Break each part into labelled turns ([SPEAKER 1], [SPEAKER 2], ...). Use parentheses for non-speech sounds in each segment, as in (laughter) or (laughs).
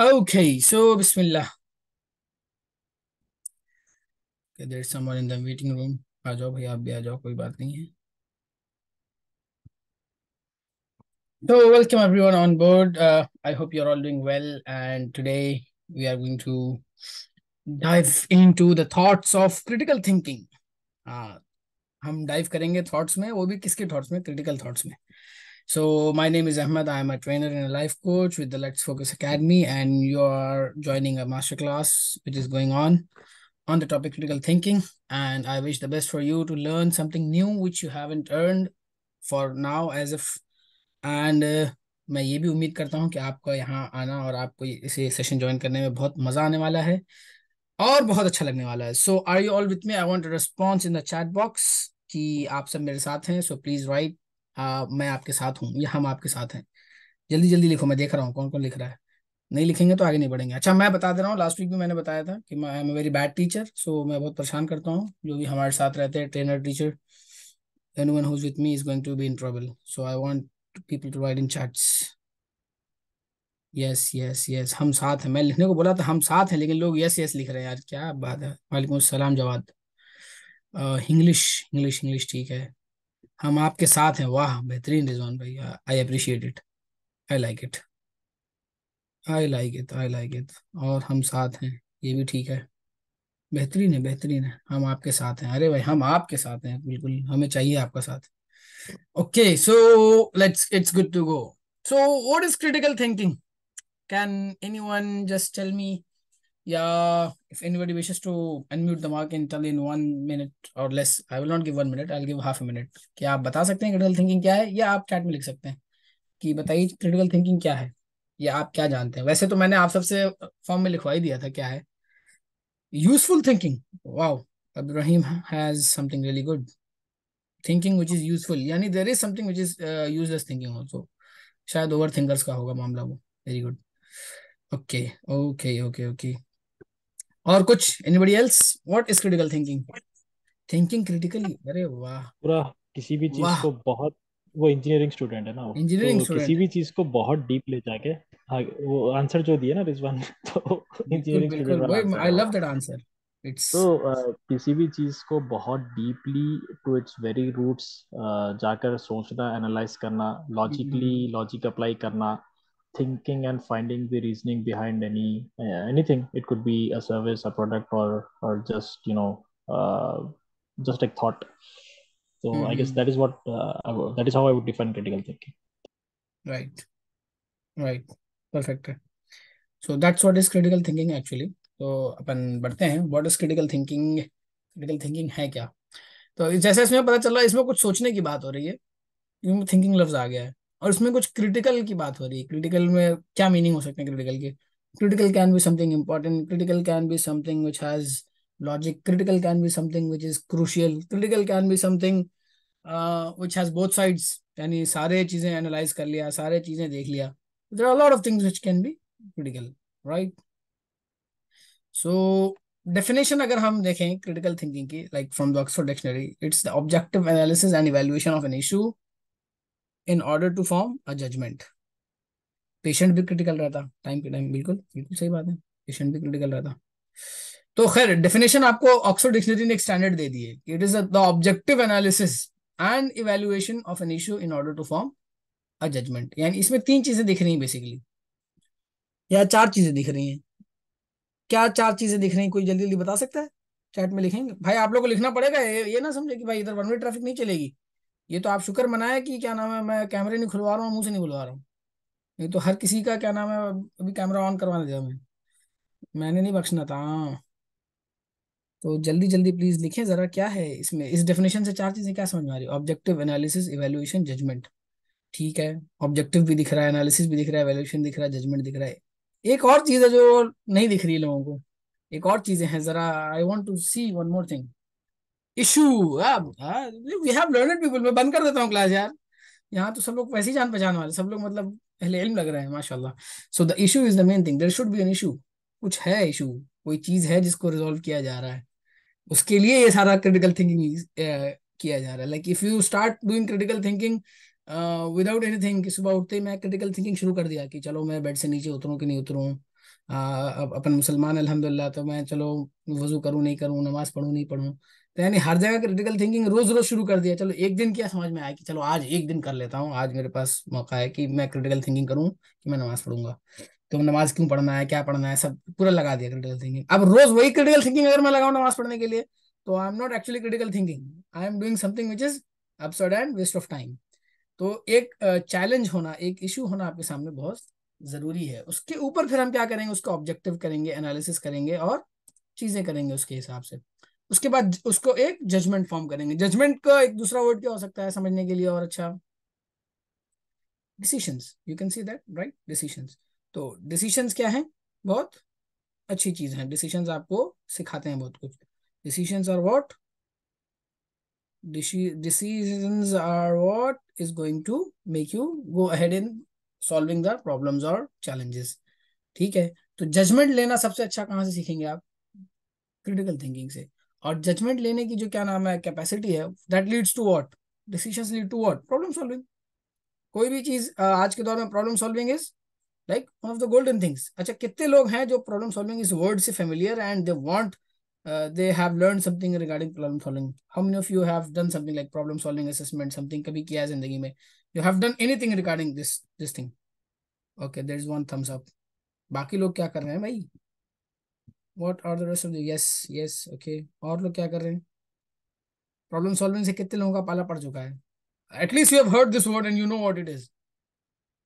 [SPEAKER 1] Okay, so Bismillah. Okay, there's someone in the waiting room. आ जाओ भाई आप भी आ जाओ कोई बात नहीं है So welcome everyone on board. Uh, I hope you're all doing well. And today we are going to dive into the thoughts of critical thinking. Uh, हम dive करेंगे thoughts में वो भी किसके thoughts में critical thoughts में So my name is Ahmed. I'm a trainer and a life coach with the Let's Focus Academy, and you are joining a masterclass which is going on on the topic critical thinking. And I wish the best for you to learn something new which you haven't earned for now as if and uh, मैं ये भी उम्मीद करता हूँ कि आपको यहाँ आना और आपको इसे सेशन ज्वाइन करने में बहुत मजा आने वाला है और बहुत अच्छा लगने वाला है so are you all with me I want response in the chat box कि आप सब मेरे साथ हैं सो प्लीज राइट आ, हाँ, मैं आपके साथ हूँ या हम आपके साथ हैं जल्दी जल्दी लिखो मैं देख रहा हूँ कौन कौन लिख रहा है नहीं लिखेंगे तो आगे नहीं बढ़ेंगे अच्छा मैं बता दे रहा हूँ लास्ट वीक भी मैंने बताया था कि मैं I am very bad teacher so मैं बहुत परेशान करता हूँ जो भी हमारे साथ रहते हैं trainer teacher anyone who's with me is going to be in trouble so I want people to write in chats yes yes yes हम साथ हैं मैं लिखने को बोला था हम साथ हैं लेकिन लोग यस यस लिख रहे हैं यार क्या बात है वालेकुम सलाम जवाब इंग्लिश इंग्लिश इंग्लिश ठीक है हम आपके साथ हैं वाह बेहतरीन रिजवान भाई I appreciate it I like it I like it I like it और हम साथ हैं ये भी ठीक है बेहतरीन है बेहतरीन है हम आपके साथ हैं अरे भाई हम आपके साथ हैं बिल्कुल हमें चाहिए आपका साथ okay so let's it's good to go so what is critical thinking can anyone just tell me yeah if anybody wishes to unmute the mic and tell in one minute or less i will not give one minute i'll give half a minute क्या आप बता सकते हैं critical thinking क्या है या आप chat में लिख सकते हैं कि बताइए क्रिटिकल थिंकिंग क्या है या आप क्या जानते हैं वैसे तो मैंने आप सबसे फॉर्म में लिखवा ही दिया था क्या है useful thinking wow Ibrahim has something really good thinking which is useful यानी there is something which is useless thinking also शायद ओवर थिंकर्स का होगा मामला वो very good okay okay okay okay और कुछ anybody else what is critical thinking thinking critically अरे वाह पूरा किसी भी चीज को बहुत वो इंजीनियरिंग स्टूडेंट है ना वो इंजीनियरिंग तो किसी
[SPEAKER 2] भी चीज को बहुत डीप ले जाके वो आंसर जो दिया ना रिजवान (laughs) तो
[SPEAKER 1] engineering student I love that answer it's तो
[SPEAKER 2] किसी भी चीज को बहुत deeply to its very roots जाकर सोचना एनालाइज करना लॉजिकली लॉजिक अप्लाई करना thinking and finding the reasoning behind any uh, anything it could be a service a product or or just you know uh, just like thought so mm-hmm. i guess mm-hmm. that is what uh, that is how i would define critical thinking
[SPEAKER 1] right right perfect so that's what is critical thinking actually So अपन बढ़ते हैं What is critical thinking? Critical thinking thinking है क्या तो जैसे इसमें पता चल रहा है इसमें कुछ सोचने की बात हो रही है थिंकिंग लफ्ज आ गया है और उसमें कुछ क्रिटिकल की बात हो रही है क्रिटिकल में क्या मीनिंग हो सकते हैं क्रिटिकल के critical can be something important critical can be something which has logic critical can be something which is crucial critical can be something which has both sides यानी सारे चीजें एनालाइज कर लिया सारे चीजें देख लिया there are lot of things which can be critical right so definition अगर हम देखें क्रिटिकल थिंकिंग की like from the Oxford dictionary it's the objective analysis and evaluation of an issue in order to form a judgment patient भी critical रहता time to time बिल्कुल बिल्कुल सही बात है पेशेंट भी क्रिटिकल रहता तो खैर डेफिनेशन आपको ऑक्सफोर्ड डिक्शनरी ने एक स्टैंडर्ड दे दिए it is the objective analysis and evaluation of an issue in order to form a judgment यानी इसमें तीन चीजें दिख रही हैं बेसिकली या चार चीजें दिख रही हैं क्या चार चीजें दिख रही हैं कोई जल्दी जल्दी बता सकता है चैट में लिखेंगे भाई आप लोग को लिखना पड़ेगा ये ना समझे कि भाई इधर वन वे ट्रैफिक नहीं चलेगी ये तो आप शुक्र मनाया कि क्या नाम है मैं कैमरे नहीं खुलवा रहा हूँ मुंह से नहीं बुलवा रहा हूँ नहीं तो हर किसी का क्या नाम है अभी कैमरा ऑन करवा दे मैं मैंने नहीं बख्शना था हाँ। तो जल्दी जल्दी प्लीज लिखें जरा क्या है इसमें इस डेफिनेशन से चार चीजें क्या समझ में आ रही है ऑब्जेक्टिव एनालिसिस इवेल्युएशन जजमेंट ठीक है ऑब्जेक्टिव भी दिख रहा है एनालिसिस भी दिख रहा है एवेल्युएशन दिख रहा है जजमेंट दिख रहा है एक और चीज है जो नहीं दिख रही है लोगों को एक और चीजें हैं जरा I want to see one more thing issue we have learned people मैं बंद कर देता हूँ क्लास यार यहाँ तो सब लोग वैसे ही जान पहचान वाले सब लोग मतलब पहले इल्म लग रहे हैं माशाल्लाह so the issue is the main thing there should be an issue कुछ है इशू कोई चीज है जिसको रिजोल्व किया जा रहा है उसके लिए ये सारा क्रिटिकल थिंकिंग uh, किया जा रहा है like if you start doing critical thinking without any thing सुबह उठते ही मैं क्रिटिकल थिंकिंग शुरू कर दिया कि चलो मैं बेड से नीचे उतरूँ कि नहीं उतरूँ uh, अपन मुसलमान अलहमदिल्ला तो मैं चलो वजू करूँ नहीं करूँ नमाज पढ़ूँ नहीं पढ़ूँ तो यानी हर जगह क्रिटिकल थिंकिंग रोज रोज शुरू कर दिया चलो एक दिन क्या समझ में आया कि चलो आज एक दिन कर लेता हूँ आज मेरे पास मौका है कि मैं क्रिटिकल थिंकिंग करूँ कि मैं नमाज पढ़ूंगा तो नमाज क्यों पढ़ना है क्या पढ़ना है सब पूरा लगा दिया क्रिटिकल थिंकिंग अब रोज वही क्रिटिकल थिंकिंग अगर मैं लगाऊँ नमाज पढ़ने के लिए तो I am not actually critical thinking I am doing something which is absurd and waste of time तो एक चैलेंज होना एक इशू होना आपके सामने बहुत जरूरी है उसके ऊपर फिर हम क्या करेंगे उसका ऑब्जेक्टिव करेंगे एनालिसिस करेंगे और चीजें करेंगे उसके हिसाब से उसके बाद उसको एक जजमेंट फॉर्म करेंगे जजमेंट का एक दूसरा वर्ड क्या हो सकता है समझने के लिए और अच्छा decision you can see that right decision तो डिसीशन क्या है बहुत अच्छी चीज है डिसीशन आपको सिखाते हैं बहुत कुछ decision are what decisions are what is going to make you go ahead in solving the problems or challenges ठीक है तो जजमेंट लेना सबसे अच्छा कहाँ से सीखेंगे आप क्रिटिकल थिंकिंग से और जजमेंट लेने की जो क्या नाम है कैपेसिटी है that leads to what decision lead to what problem solving कोई भी चीज आज के दौर में problem solving is like one of the golden things अच्छा कितने लोग हैं जो प्रॉब्लम सॉल्विंग इज वर्ड से familiar and they want they have learn something regarding problem solving how many of you have done something like problem solving assessment something कभी किया है जिंदगी में you have done anything regarding this this thing okay there is one thumbs up बाकी लोग क्या कर रहे हैं भाई what are the rest of the yes yes okay और लोग क्या कर रहे हैं प्रॉब्लम सॉल्विंग से कितने लोगों का पाला पड़ चुका है at least you heard this word and you know what it is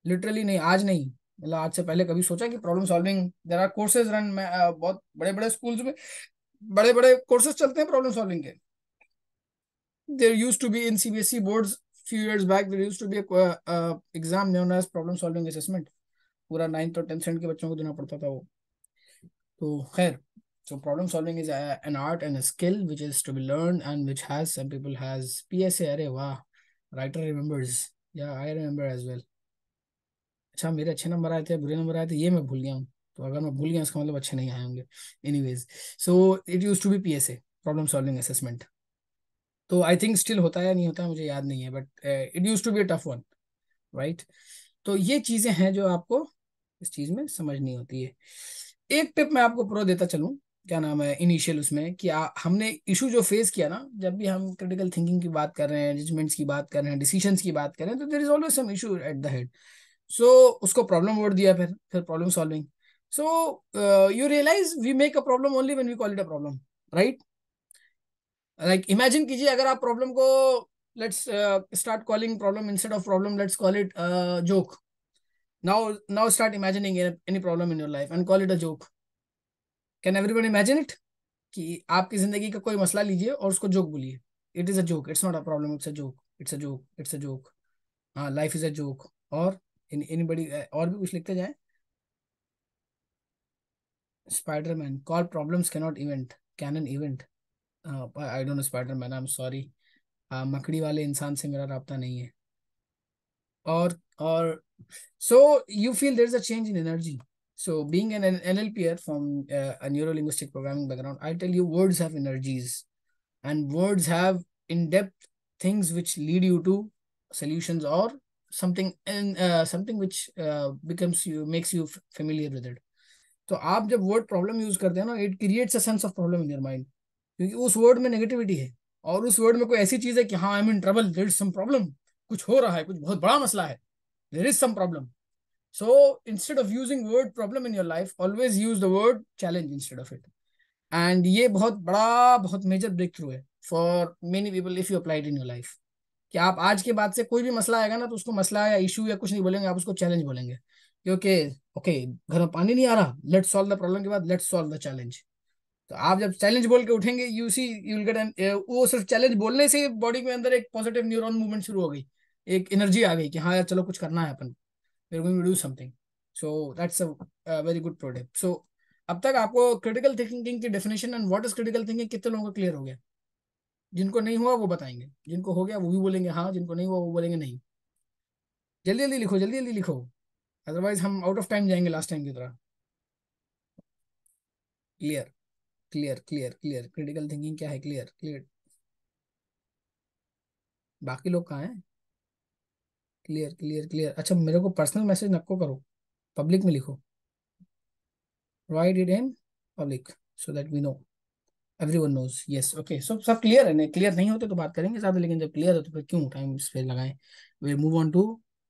[SPEAKER 1] literally नहीं आज नहीं मतलब आज से पहले कभी सोचा कि problem solving there are courses run में बहुत बड़े बड़े स्कूल्स में बड़े बड़े कोर्सेज चलते हैं प्रॉब्लम सॉल्विंग के there used to be in C B S E board few years back there used to be exam problem solving assessment पूरा नाइन्थ और टेंथ स्टैंड के बच्चों को देना पड़ता था वो तो खैर so problem solving is an art and skill which is to be learn and which has some people has P S A अरे वाह राइटर रिमेंबर्स या आई रिमेंबर एज वेल अच्छा मेरे अच्छे नंबर आए थे बुरे नंबर आए थे ये मैं भूल गया हूँ तो अगर मैं भूल गया इसका मतलब अच्छे नहीं आए होंगे anyways so it use to be P S A problem solving assessment तो आई थिंक स्टिल होता है या नहीं होता है मुझे याद नहीं है but it use to be tough one right तो ये चीज़ें हैं जो आपको इस चीज़ में समझनी होती है एक टिप मैं आपको प्रो देता चलूँ क्या नाम है इनिशियल उसमें कि आ, हमने इशू जो फेस किया ना जब भी हम क्रिटिकल थिंकिंग की बात कर रहे हैं जजमेंट्स की बात कर रहे हैं डिसीजन की बात कर रहे हैं तो there is always some issue at the head so उसको प्रॉब्लम वर्ड दिया फिर फिर problem solving so you realize we make a problem only when we call it a problem right like imagine कीजिए अगर आप प्रॉब्लम को let's start calling problem instead of problem let's call it joke now now start imagining any problem in your life and call it a joke can everyone imagine it कि आपकी जिंदगी का कोई मसला लीजिए और उसको जोक बोलिए इट इज हाँ, a joke it's not a problem it's a joke it's a joke it's a joke हाँ लाइफ इज अ जोक और इन इन बड़ी और भी कुछ लिखते जाए Spiderman call problems can not event can an event I don't know Spiderman I am sorry मकड़ी वाले इंसान से मेरा रबता नहीं है और और So you feel there's a change in energy. So being an NLPR from uh, a neuro-linguistic programming background, I tell you words have energies and words have in-depth things which lead you to solutions or something and uh, something which uh, becomes you makes you familiar with it so aap jab word problem use karte na, it creates a sense of problem in your mind because us word mein negativity hai aur word mein koi aisi cheez i am in trouble there is some problem kuch ho raha hai kuch bahut bada masla there is some problem so instead of using word problem in your life always use the word challenge instead of it and ये बहुत बड़ा बहुत major breakthrough है for many people if you applied in your life कि आप आज के बाद से कोई भी मसला आएगा ना तो उसको मसला या इशू या कुछ नहीं बोलेंगे आप उसको चैलेंज बोलेंगे क्योंकि ओके घर में पानी नहीं आ रहा लेट सॉल्व द प्रॉब्लम के बाद लेट सॉल्व द चैलेंज तो आप जब चैलेंज बोल के उठेंगे you see you will get an वो सिर्फ चैलेंज बोलने से बॉडी के अंदर एक पॉजिटिव न्यूरॉन मूवमेंट शुरू हो गई एक एनर्जी आ गई कि हाँ यार चलो कुछ करना है अपन we're going to do something so that's a very good product सो अब तक आपको क्रिटिकल थिंकिंग की definition and what is critical thinking कितने लोगों का क्लियर हो गया जिनको नहीं हुआ वो बताएंगे जिनको हो गया वो भी बोलेंगे हाँ जिनको नहीं हुआ वो बोलेंगे नहीं जल्दी जल्दी लिखो जल्दी जल्दी लिखो अदरवाइज हम आउट ऑफ टाइम जाएंगे लास्ट टाइम की तरह clear clear clear clear critical thinking क्या है क्लियर क्लियर बाकी लोग कहाँ हैं क्लियर क्लियर क्लियर अच्छा मेरे को पर्सनल मैसेज नक्को करो पब्लिक में लिखो write it in public so that we know every one knows yes okay सो सब क्लियर है नहीं क्लियर नहीं होते तो बात करेंगे साथ लेकिन जब क्लियर हो तो फिर क्यों टाइम इस पर लगाएं we move on to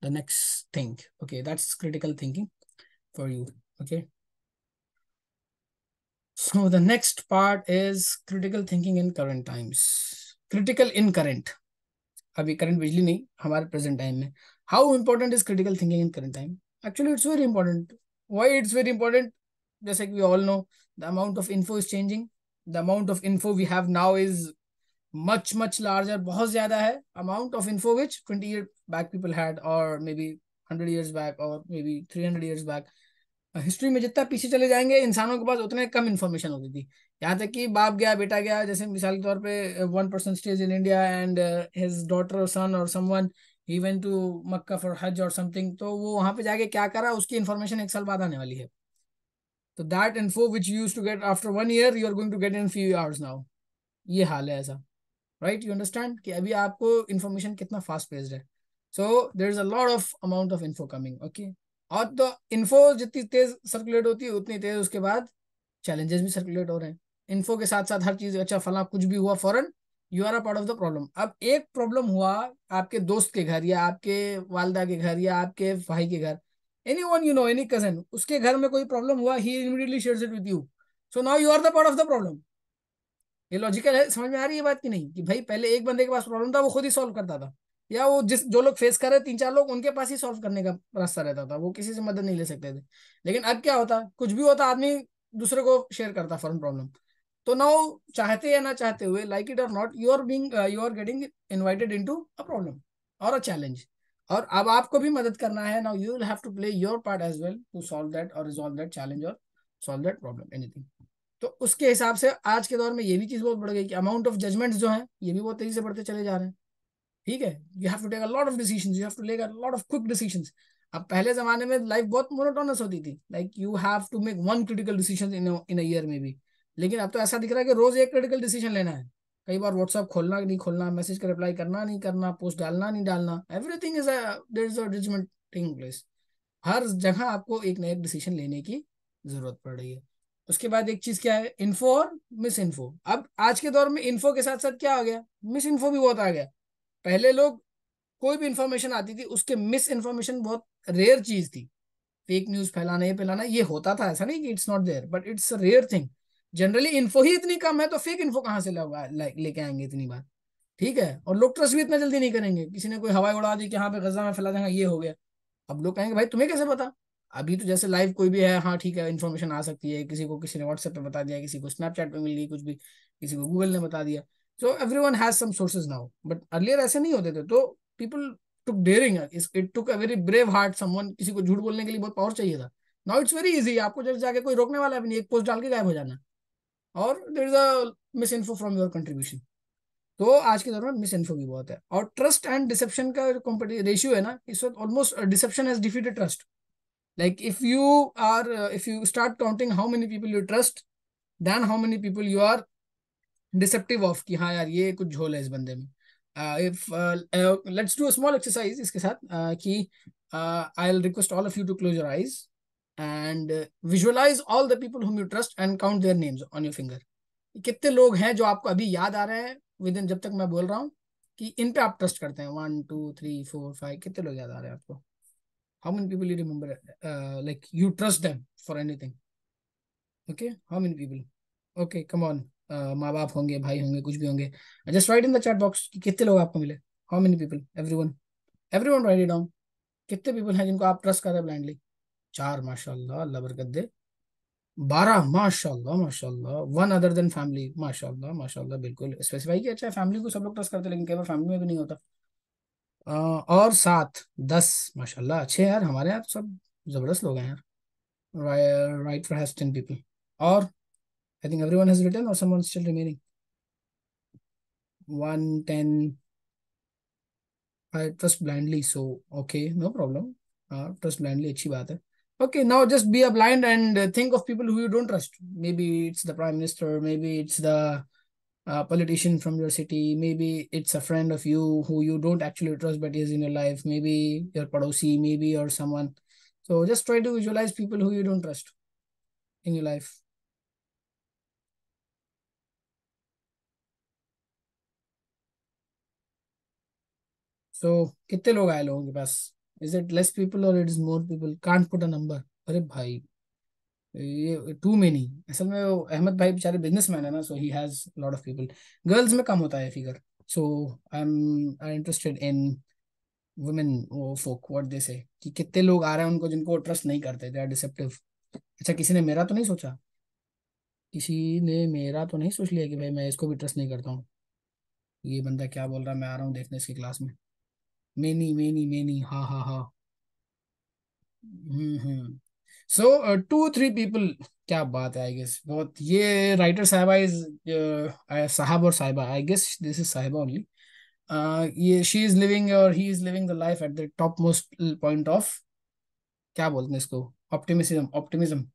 [SPEAKER 1] the next thing okay that's critical thinking for you okay so the next part is critical thinking in current times critical in current अभी करंट बिजली नहीं हमारे प्रेजेंट टाइम में how important is critical thinking in current time actually it's very important why it's very important जैसे कि we all know the amount of info is changing the amount of info we have now is much much larger बहुत ज्यादा है amount of info which twenty year back people had और maybe hundred years back और maybe three hundred years back history में जितना पीछे चले जाएंगे इंसानों के पास उतने कम इन्फॉर्मेशन होती थी यहाँ तक कि बाप गया बेटा गया जैसे मिसाल के तौर पे one person stage in India and his daughter और सन और someone he went to Mecca for hajj और समथिंग तो वो वहाँ पे जाके क्या करा उसकी इन्फॉर्मेशन एक साल बाद आने वाली है तो that info which use to get after one year you are going to get in few hours now ये हाल है ऐसा राइट यू अंडरस्टैंड कि अभी आपको इन्फॉर्मेशन कितना फास्ट पेस्ड है so there is a lot of amount of info coming okay और हाँ, तो इन्फो जितनी तेज सर्कुलेट होती है उतनी तेज उसके बाद चैलेंजेस भी सर्कुलेट हो रहे हैं इन्फो के साथ साथ हर चीज अच्छा फला कुछ भी हुआ फॉरन you are a part of the problem अब एक प्रॉब्लम हुआ आपके दोस्त के घर या आपके वालदा के घर या आपके भाई के घर any one you know any cousin उसके घर में कोई प्रॉब्लम हुआ ही immediately share it with you so now you are the part of the problem ये लॉजिकल है समझ में आ रही है बात की नहीं कि भाई पहले एक बंदे के पास प्रॉब्लम था वो खुद ही सॉल्व करता था या वो जिस जो लोग फेस कर रहे तीन चार लोग उनके पास ही सॉल्व करने का रास्ता रहता था वो किसी से मदद नहीं ले सकते थे लेकिन अब क्या होता कुछ भी होता आदमी दूसरे को शेयर करता फॉरन प्रॉब्लम तो नाउ चाहते या ना चाहते हुए लाइक इट और not you are being you are getting invited into a problem or a challenge और अब आपको भी मदद करना है now you have to play your part as well to solve that or resolve that challenge or solve that problem anything तो उसके हिसाब से आज के दौर में ये भी चीज़ बहुत बढ़ गई कि अमाउंट ऑफ जजमेंट्स जो है ये भी बहुत तेजी से बढ़ते चले जा रहे हैं ठीक है you have to take a lot of decisions you have to take a lot of quick decisions अब पहले जमाने में लाइफ बहुत मोनोटोनस होती थी like you have to make one critical decision in in year में भी लेकिन अब तो ऐसा दिख रहा है कि रोज एक क्रिटिकल डिसीजन लेना है कई बार व्हाट्सअप खोलना नहीं खोलना मैसेज का रिप्लाई करना नहीं करना पोस्ट डालना नहीं डालना everything is is a judgment place हर जगह आपको एक नया डिसीजन लेने की जरूरत पड़ रही है उसके बाद एक चीज क्या है इन्फो और मिस इन्फो अब आज के दौर में इन्फो के साथ साथ क्या आ गया मिस इन्फो भी बहुत आ गया पहले लोग कोई भी इंफॉर्मेशन आती थी उसके मिस इन्फॉर्मेशन बहुत रेयर चीज थी फेक न्यूज फैलाना ये फैलाना ये होता था ऐसा नहीं कि it's not there but it's rare thing generally info ही इतनी कम है तो फेक इन्फो कहाँ से लेके आएंगे इतनी बार ठीक है और लोग ट्रस्ट भी इतना जल्दी नहीं करेंगे किसी ने कोई हवाई उड़ा दी कि हाँ पे गजा में फैला देगा ये हो गया अब लोग कहेंगे भाई तुम्हें कैसे पता अभी तो जैसे लाइव कोई भी है हाँ ठीक है इन्फॉर्मेशन आ सकती है किसी को किसी ने व्हाट्सएप पे बता दिया किसी को स्नैपचैट पे मिल गई कुछ भी किसी को गूगल ने बता दिया so everyone has some sources now but earlier ऐसे नहीं होते थे तो people took daring it took a very brave heart someone किसी को झूठ बोलने के लिए बहुत पावर चाहिए था now it's very easy आपको जस्ट जाके कोई रोकने वाला भी नहीं एक पोस्ट डाल के गायब हो जाना और there is a miss info from your contribution तो आज के दौर में मिस इन्फो भी बहुत है और ट्रस्ट एंड डिसेप्शन का रेशियो है ना इस वक्त almost deception has defeated trust like if you are uh, if you start counting how many people you trust than how many people you are deceptive of कि हाँ यार ये कुछ झोल है इस बंदे में let's do a small exercise इसके साथ की uh, कि I will request all of you to close your eyes and visualise all the people whom you trust and count their names on your finger कितने लोग हैं जो आपको अभी याद आ रहे हैं विद इन जब तक मैं बोल रहा हूँ कि इन पे आप ट्रस्ट करते हैं one two three four five कितने लोग याद आ रहे हैं आपको how many people you remember like you trust them for anything okay how many people okay come माँ बाप होंगे भाई होंगे कुछ भी होंगे just write in the chat box कि कितने लोग आपको मिले how many people everyone everyone write down कितने पीपल हैं जिनको आप ट्रस्ट कर रहे हैं ब्लाइंडली चार माशाल्लाह अल्लाह बरकत दे बारह माशाल्लाह माशाल्लाह वन अदर देन फैमिली माशाल्लाह माशाल्लाह बिल्कुल स्पेसिफाई किया अच्छा फैमिली को सब लोग ट्रस्ट करते लेकिन कई बार फैमिली में भी नहीं होता और सात दस माशाल्लाह अच्छे यार हमारे यहाँ तो सब जबरदस्त लोग हैं यार right for has ten people और I think everyone has written or someone's still remaining. 110. I trust blindly. So, okay, no problem. Uh, trust blindly. Achhi baat hai. Okay, now just be a blind and uh, think of people who you don't trust. Maybe it's the prime minister. Maybe it's the uh, politician from your city. Maybe it's a friend of you who you don't actually trust but is in your life. Maybe your padosi. Maybe or someone. So just try to visualize people who you don't trust in your life. So so, कितने लोग आए लोगों के पास is it less people or it is more people can't put a number अरे भाई ये to many असल में अहमद भाई बेचारे बिजनेस मैन है ना so he has lot of people girls में कम होता है figure so I am I interested in women वो फोक व्हाट दे से कि कितने लोग आ रहे हैं उनको जिनको ट्रस्ट नहीं करते दे आर डिसेप्टिव अच्छा किसी ने मेरा तो नहीं सोचा किसी ने मेरा तो नहीं सोच लिया कि भाई मैं इसको भी ट्रस्ट नहीं करता हूँ ये बंदा क्या बोल रहा है मैं आ रहा हूँ देखने इसकी क्लास में many many many ha ha ha hmm hmm so two three people क्या बात है आई गेस बहुत ये राइटर साहबा इज साहब और साहिबा आई गेस दिस इज साहिबा ओनली uh, ये शी इज लिविंग और he is living the life at the top most point of क्या बोलते हैं इसको ऑप्टिमिज्म ऑप्टिमिज्म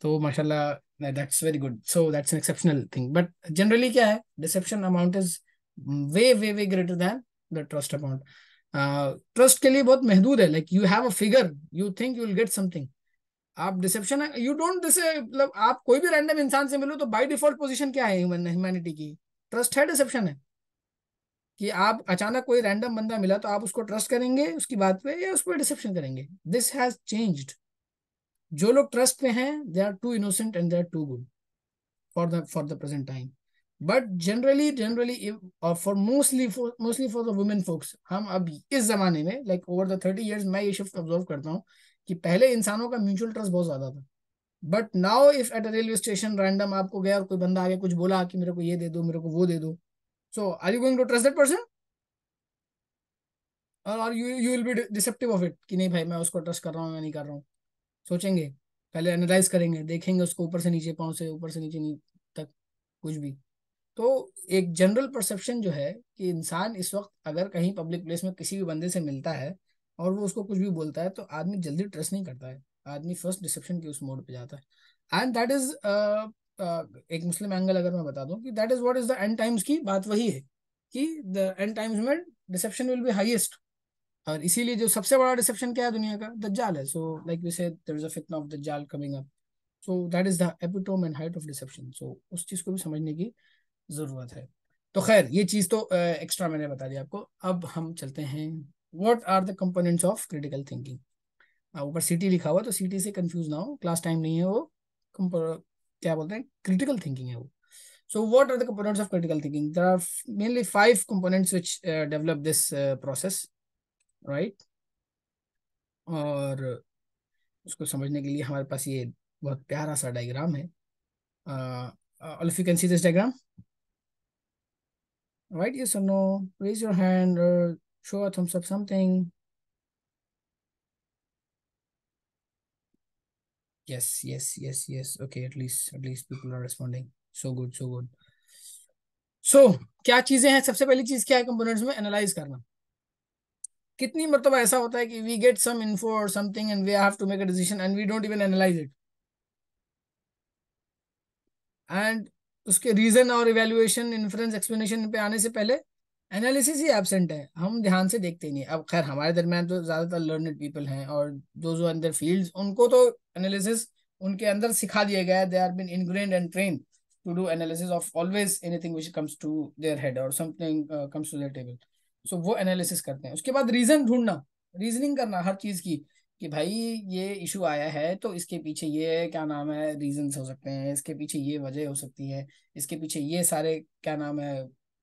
[SPEAKER 1] तो माशाल्लाह that's very good so that's an exceptional thing but generally क्या है deception amount is way way way greater than the trust amount trust uh, के लिए बहुत महदूद है like you have a figure you think you will get something आप deception you don't this मतलब आप कोई भी रैंडम इंसान से मिलो तो बाय डिफॉल्ट पोजीशन क्या है ह्यूमैनिटी की ट्रस्ट है डिसेप्शन है कि आप अचानक कोई रैंडम बंदा मिला तो आप उसको ट्रस्ट करेंगे उसकी बात पे या उस पर डिसेप्शन करेंगे दिस हैज चेंज्ड जो लोग ट्रस्ट में हैं they are too innocent and they are too good for the for the present time but generally generally for mostly mostly for the women folks हम अब इस जमाने में like over the thirty years मैं ये shift observe करता हूँ कि पहले इंसानों का म्यूचुअल ट्रस्ट बहुत ज्यादा था but now if at a railway station random आपको गया और कोई बंदा आ गया कुछ बोला कि मेरे को ये दे दो मेरे को वो दे दो so are you going to trust that person or you you will be deceptive of it कि नहीं भाई मैं उसको ट्रस्ट कर रहा हूँ मैं नहीं कर रहा हूँ सोचेंगे पहले एनालाइज करेंगे देखेंगे उसको ऊपर से नीचे पाँव से ऊपर से नीचे नी, तक कुछ भी तो एक जनरल परसेप्शन जो है कि इंसान इस वक्त अगर कहीं पब्लिक प्लेस में किसी भी बंदे से मिलता है और वो उसको कुछ भी बोलता है तो आदमी जल्दी ट्रस्ट नहीं करता है आदमी फर्स्ट डिसेप्शन के उस मोड पे जाता है एंड दैट इज एक मुस्लिम एंगल अगर मैं बता दूं कि that is what is the end times की बात वही है कि द एंड टाइम्स में डिसेप्शन विल बी हाईएस्ट और इसीलिए जो सबसे बड़ा डिसेप्शन क्या है दुनिया का दज्जाल है so like we said there is a फितना ऑफ दज्जाल coming up so that is the epitome and height of deception so उस चीज को भी समझने की ज़रूरत है तो खैर ये चीज़ तो एक्स्ट्रा मैंने बता दिया आपको अब हम चलते हैं what are the components of critical thinking ऊपर सी लिखा हुआ तो सी से कंफ्यूज ना हो क्लास टाइम नहीं है वो क्या बोलते हैं क्रिटिकल थिंकिंग है वो so what are the components of critical thinking there are mainly five components which uh, develop this uh, और उसको समझने के लिए हमारे पास ये बहुत प्यारा सा डायग्राम है all this diagram right? Yes or no? Raise your hand or show a thumbs up something. Yes, yes, yes, yes. Okay, at least at least people are responding. So good, so good. so, क्या चीजें हैं सबसे पहली चीज क्या है components में analyse करना कितनी मरतबा ऐसा होता है कि we get some info or something and we have to make a decision and we don't even analyse it and उसके रीजन और इवेल्युएशन इन्फ्रेंस एक्सप्लेनेशन पे आने से पहले एनालिसिस ही एबसेंट है हम ध्यान से देखते ही नहीं अब खैर हमारे दरमियान तो ज़्यादातर लर्नड पीपल हैं और दो जो अंदर फील्ड उनको तो एनालिसिस उनके अंदर सिखा दिया गया they are been ingrained and train to do analysis of always anything which comes to their head or something comes to their table so वो एनालिसिस करते हैं उसके बाद रीजन ढूंढना रीजनिंग करना हर चीज़ की कि भाई ये इशू आया है तो इसके पीछे ये क्या नाम है रीजंस हो सकते हैं इसके पीछे ये वजह हो सकती है इसके पीछे ये सारे क्या नाम है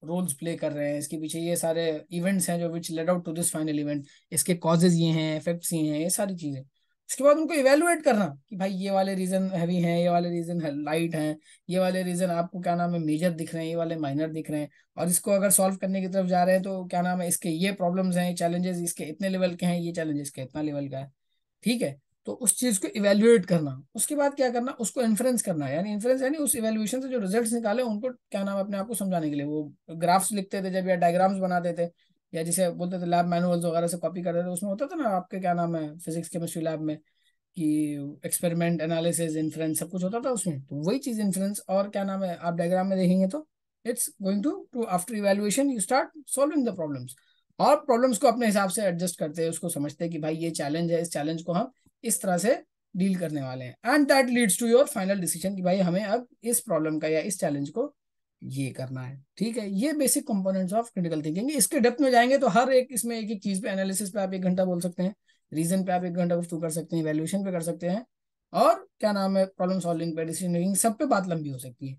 [SPEAKER 1] रोल्स प्ले कर रहे हैं इसके पीछे ये सारे इवेंट्स हैं जो which led out to this final event इसके कॉजेज ये हैं इफेक्ट्स ये हैं ये सारी चीज़ें उसके बाद उनको इवेलुएट करना कि भाई ये वाले रीज़न हैवी हैं ये वाले रीज़न लाइट हैं ये वाले रीज़न आपको क्या नाम है मेजर दिख रहे हैं ये वाले माइनर दिख रहे हैं और इसको अगर सॉल्व करने की तरफ जा रहे हैं तो क्या नाम है इसके ये प्रॉब्लम्स हैं चैलेंजेस इसके इतने लेवल के हैं ये चैलेंजेस के इतना लेवल का है ठीक है तो उस चीज को इवेल्युएट करना उसके बाद क्या करना उसको इन्फ्रेंस करना यानी इन्फ्रेंस यानी उस इवेल्युएशन से जो रिजल्ट निकाले उनको क्या नाम अपने आपको समझाने के लिए वो ग्राफ्स लिखते थे जब या डायग्राम्स बनाते थे या जिसे बोलते थे लैब मैनुअल्स वगैरह से कॉपी करते थे उसमें होता था ना आपके क्या नाम है फिजिक्स केमिस्ट्री लैब में कि एक्सपेरिमेंट एनालिसिस इन्फ्रेंस सब कुछ होता था उसमें तो वही चीज इन्फ्रेंस और क्या नाम है आप डायग्राम में देखेंगे तो it's going to to after evaluation you start solving the problems और प्रॉब्लम्स को अपने हिसाब से एडजस्ट करते हैं उसको समझते हैं कि भाई ये चैलेंज है इस चैलेंज को हम इस तरह से डील करने वाले हैं and that leads to your final decision कि भाई हमें अब इस प्रॉब्लम का या इस चैलेंज को ये करना है ठीक है ये basic components of critical thinking इसके डेप्थ में जाएंगे तो हर एक इसमें एक एक चीज पे एनालिसिस पे आप एक घंटा बोल सकते हैं रीजन पे आप एक घंटा गुफ्तु तो कर सकते हैं वैल्यूएशन पे कर सकते हैं और क्या नाम है प्रॉब्लम सॉल्विंग पे डिसीजन मेकिंग सब पे बात लंबी हो सकती है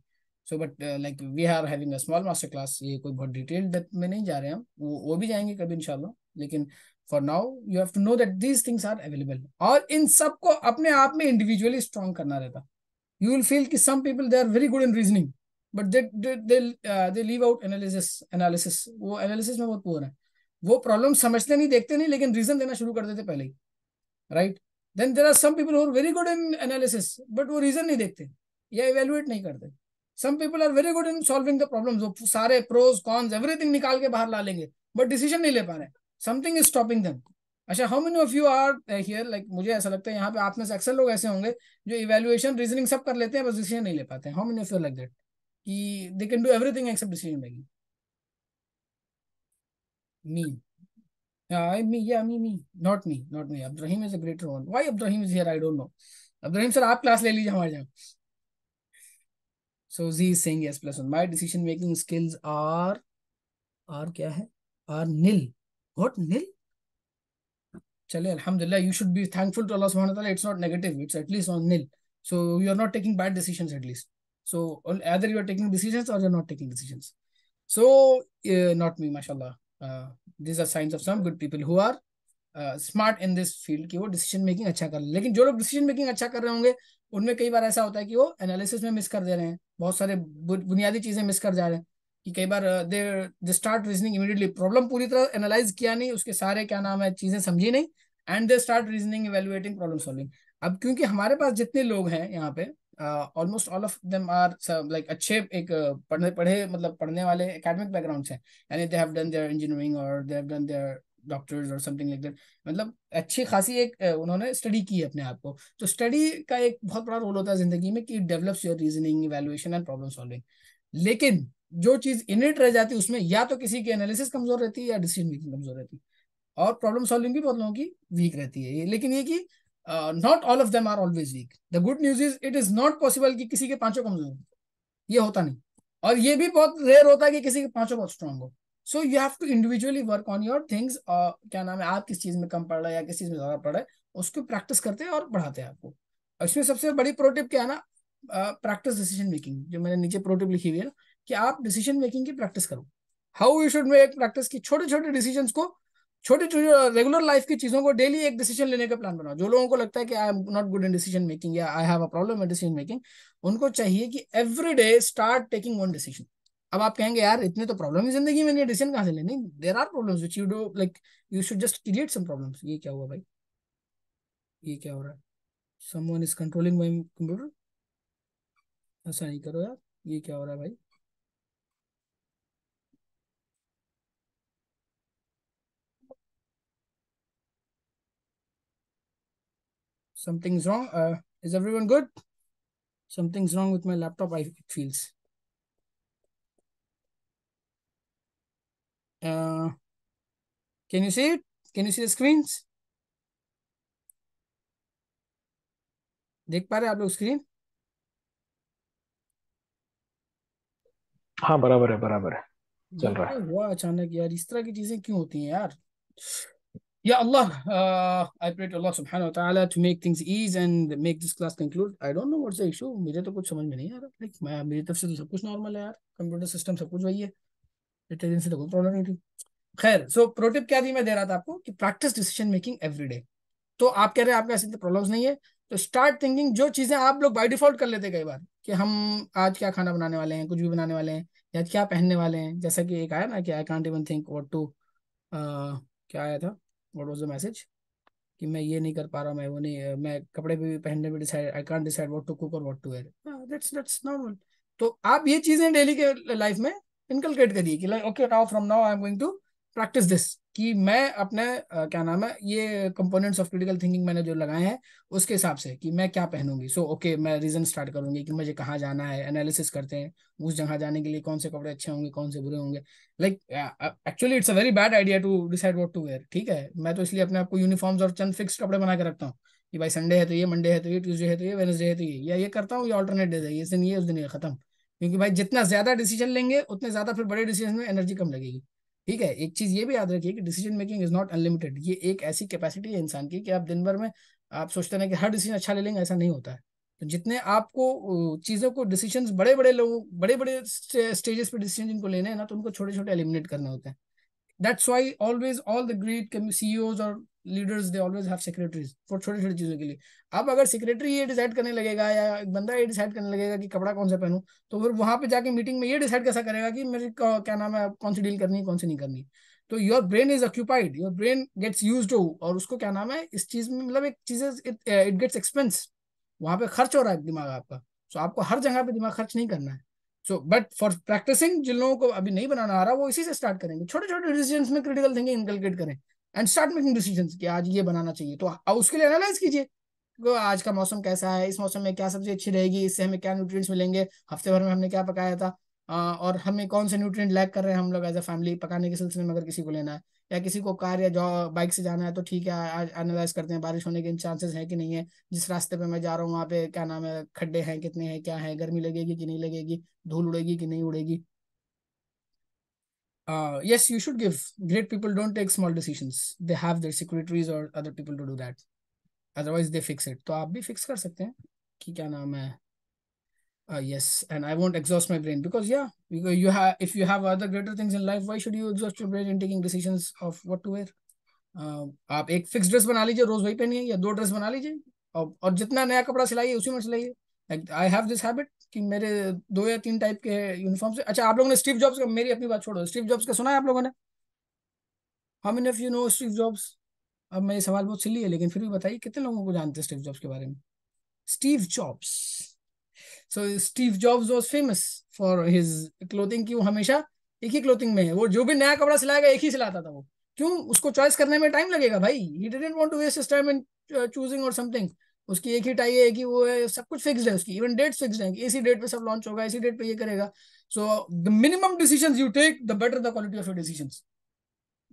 [SPEAKER 1] so but like we are having a small master class ये कोई बहुत डिटेल डेप्थ में नहीं जा रहे हम वो वो भी जाएंगे कभी इंशाल्लाह लेकिन for now you have to know that these things are available और इन सबको अपने आप में इंडिविजुअली स्ट्रांग करना रहता यू विल फील कि some people they are very good in reasoning but they they they leave out analysis analysis वो एनालिसिस में बहुत पुअर है वो प्रॉब्लम समझते नहीं देखते नहीं लेकिन रीजन देना शुरू कर देते पहले ही right then there are some people are very good in analysis but वो रीजन नहीं देखते या इवेल्युएट नहीं करते some people are very good in solving the problem सारे प्रोज कॉन्स एवरीथिंग निकाल के बाहर ला लेंगे बट डिसीजन नहीं ले पा रहे समथिंग इज स्टॉपिंग दम अच्छा how many of you are here like मुझे ऐसा लगता है यहाँ पे आप में से अक्सर लोग ऐसे होंगे जो इवेल्युएशन रीजनिंग सब कर लेते हैं बस डिसीजन नहीं ले पाते हैं how many of you like that कि they can do everything except decision making me. Yeah, uh, I me, yeah, me, me. Not me, not me. Abdrahim is a greater one. Why Abdrahim is here? I don't know. Abdrahim sir, आप class ले लीजिए हमारे यहाँ so z is saying yes plus one my decision making skills are are kya hai are nil what nil chale alhamdulillah you should be thankful to Allah subhanahu wa taala it's not negative it's at least on nil so you are not taking bad decisions at least so either you are taking decisions or you are not taking decisions so uh, not me mashallah uh, these are signs of some good people who are smart in this field कि वो decision making अच्छा कर लेकिन जो लोग decision making अच्छा कर रहे होंगे उनमें कई बार ऐसा होता है कि वो एनालिसिस में मिस कर दे रहे हैं बहुत सारे बुनियादी चीजें मिस कर जा रहे हैं कि कई बार they they start reasoning immediately problem पूरी तरह एनालाइज किया नहीं उसके सारे क्या नाम है चीजें समझी नहीं and they start reasoning evaluating problem solving अब क्योंकि हमारे पास जितने लोग हैं यहाँ पे almost all of them are like अच्छे एक uh, पढ़ने पढ़े मतलब पढ़ने वाले एकेडमिक बैकग्राउंड से यानी they have done their engineering और they have done their doctors और समथिंग लाइक दैट मतलब अच्छी खासी एक उन्होंने स्टडी की है अपने आप को तो स्टडी का एक बहुत बड़ा रोल होता है जिंदगी में कि develops your reasoning evaluation and problem solving लेकिन जो चीज इनिट रह जाती है उसमें या तो किसी की एनालिसिस कमजोर रहती है या डिसीजन मेकिंग कमजोर रहती है और प्रॉब्लम सॉल्विंग भी बहुत लोगों की वीक रहती है लेकिन ये कि not all of them are always weak the good news is it is not possible कि किसी के पांचों कमजोर ये होता नहीं और ये भी बहुत रेयर होता है कि किसी के पांचों बहुत स्ट्रांग हो so you have to individually work on your things क्या नाम है आप किस चीज में कम पड़ रहा है या किस चीज में ज्यादा पड़ रहा है उसको प्रैक्टिस करते हैं और बढ़ाते हैं आपको इसमें सबसे बड़ी प्रोटिप क्या है ना प्रैक्टिस डिसीजन मेकिंग जो मैंने नीचे प्रोटिप लिखी हुई है ना कि आप डिसीजन मेकिंग की प्रैक्टिस करो how you should make practice की छोटे छोटे डिसीजन को छोटे छोटे रेगुलर लाइफ की चीजों को डेली एक डिसीजन लेने का प्लान बनाओ जो लोगों को लगता है कि I am not good in decision making या I have a problem in decision making उनको चाहिए कि every day start taking one decision अब आप कहेंगे यार इतने तो प्रॉब्लम है जिंदगी में डिसीजन कहाँ से लेने there are problem like you should just create some problems ये क्या हुआ भाई ये क्या हो रहा है someone is controlling my computer ऐसा नहीं करो यार ये क्या हो रहा है भाई something's wrong uh, is everyone good something's wrong with my laptop i it feels Uh, can you see it? Can you see the screens? देख पा रहे आप लोग स्क्रीन
[SPEAKER 2] हाँ बराबर है बराबर है
[SPEAKER 1] चल रहा है हुआ अचानक यार इस तरह की चीजें क्यों होती हैं यार या Allah I pray to Allah सुब्हान व तआला to make things ease and make this class conclude I don't know what's the issue मुझे तो कुछ समझ में नहीं आ रहा लाइक मैं मेरी तरफ से तो सब कुछ नॉर्मल है यार Computer सिस्टम सब कुछ वही है से तो कोई प्रॉब्लम नहीं थी खैर सो प्रोटिप क्या थी मैं दे रहा था आपको कि प्रैक्टिस डिसीजन मेकिंग एवरीडे तो आप कह रहे हैं आपके ऐसे तो प्रॉब्लम्स नहीं है तो स्टार्ट थिंकिंग जो चीज़ें आप लोग बाय डिफॉल्ट कर लेते हैं कई बार कि हम आज क्या खाना बनाने वाले हैं कुछ भी बनाने वाले हैं या क्या पहनने वाले हैं जैसा कि एक आया ना कि I can't even think what to क्या आया था वॉट वॉज द मैसेज कि मैं ये नहीं कर पा रहा मैं वो नहीं मैं कपड़े भी पहनने भी decide I can't decide what to cook और what to wear that's that's normal तो आप ये चीज़ें डेली के लाइफ में इनकलकेट करिए कि like okay now from now I am going to practice this कि मैं अपने uh, क्या नाम है ये कंपोनेंट्स ऑफ क्रिटिकल थिंकिंग मैंने जो लगाए हैं उसके हिसाब से कि मैं क्या पहनूंगी सो so, ओके okay, मैं रीजन स्टार्ट करूंगी कि मुझे कहाँ जाना है एनालिसिस करते हैं उस जगह जाने के लिए कौन से कपड़े अच्छे होंगे कौन से बुरे होंगे like actually it's a very bad idea to decide what to wear ठीक है मैं तो इसलिए अपने आपको यूनिफॉर्म्स और चंद फिक्स कपड़े बना के रखता हूँ कि भाई संडे है तो ये मंडे है तो ये ट्यूजडे है तो ये वेनसडे है तो ये या ये करता हूँ ये ऑल्टरनेट डेज है इस दिन ये उस दिन ये खत्म क्योंकि भाई जितना ज्यादा डिसीजन लेंगे उतने ज्यादा फिर बड़े डिसीजन में एनर्जी कम लगेगी ठीक है एक चीज ये भी याद रखिए कि decision making is not unlimited ये एक ऐसी कैपेसिटी है इंसान की कि आप दिन भर में आप सोचते हैं कि हर डिसीजन अच्छा ले लेंगे ऐसा नहीं होता है तो जितने आपको चीज़ों को डिसीजन बड़े बड़े लोगों बड़े बड़े स्टेजेस पे डिसीजन जिनको लेने हैं ना तो उनको छोटे छोटे एलिमिनेट करने होते हैं that's why always all the great CEOs और leaders they always have secretaries for छोटी छोटी चीज़ों के लिए अब अगर सेक्रेटरी ये डिसाइड करने लगेगा या एक बंदा ये डिसाइड करने लगेगा कि कपड़ा कौन सा पहनू तो फिर वहां पे जाके मीटिंग में ये डिसाइड कैसा करेगा कि मेरे क्या नाम है कौन सी डील करनी है कौन सी नहीं करनी तो your brain is occupied your brain gets used to और उसको क्या नाम है इस चीज में मतलब एक चीज इट गेट्स एक्सपेंस वहां पे खर्च हो रहा है दिमाग आपका सो so, आपको हर जगह पे दिमाग खर्च नहीं करना है सो बट फॉर प्रैक्टिसिंग जिन लोगों को अभी नहीं बनाना आ रहा वो इसी से स्टार्ट करेंगे छोटे छोटे डिसीजन में क्रिटिकल थिंकिंग इंकलकेट करें एंड स्टार्ट मेकिंग डिसीजन की आज ये बनाना चाहिए तो उसके लिए एनालाइज कीजिए आज का मौसम कैसा है इस मौसम में क्या सब्जी अच्छी रहेगी इससे हमें क्या न्यूट्रिएंट्स मिलेंगे हफ्ते भर में हमने क्या पकाया था और हमें कौन से न्यूट्रिएंट लैक कर रहे हैं हम लोग एज अ फैमिली पकाने के सिलसिले में अगर किसी को लेना है या किसी को कार या जॉब बाइक से जाना है तो ठीक है आज एनालाइज करते हैं बारिश होने के चांसेस है कि नहीं है जिस रास्ते पे मैं जा रहा हूँ वहाँ पे क्या नाम है खड्डे हैं कितने हैं क्या है गर्मी लगेगी कि नहीं लगेगी धूल उड़ेगी कि नहीं उड़ेगी yes you should give great people don't take small decision they have their securities और other people to do that otherwise they fix it तो आप भी फिक्स कर सकते हैं कि क्या नाम है uh, yes and i won't exhaust my brain because yeah you, you have if you have other greater things in life why should you exhaust your brain in taking decisions of what to wear uh, आप एक fix dress बना लीजिए रोज वही पहनिए या दो dress बना लीजिए और और जितना नया कपड़ा सिलाइए उसी में सिलाइए आई हैव दिस हैबिट कि मेरे दो या तीन टाइप के यूनिफॉर्म से अच्छा आप लोगों ने स्टीव जॉब्स का मेरी अपनी बात छोड़ो स्टीव जॉब्स का सुना है आप लोगों ने how many of you know Steve Jobs अब मैं ये सवाल बहुत सिली है लेकिन फिर भी बताइए कितने लोगों को जानते हैं स्टीव जॉब्स के बारे में Steve Jobs so Steve Jobs was famous for his clothing की वो हमेशा एक ही क्लोथिंग में है वो जो भी नया कपड़ा सिलाएगा एक ही सिलाता था वो क्यों उसको चॉइस करने में टाइम लगेगा भाई he didn't want to waste time in choosing or something उसकी एक ही टाई है कि वो है सब कुछ फिक्स है उसकी इवन डेट फिक्स है इसी डेट पे सब लॉन्च होगा इसी डेट पे ये करेगा so the minimum decision you take the better the quality of your decision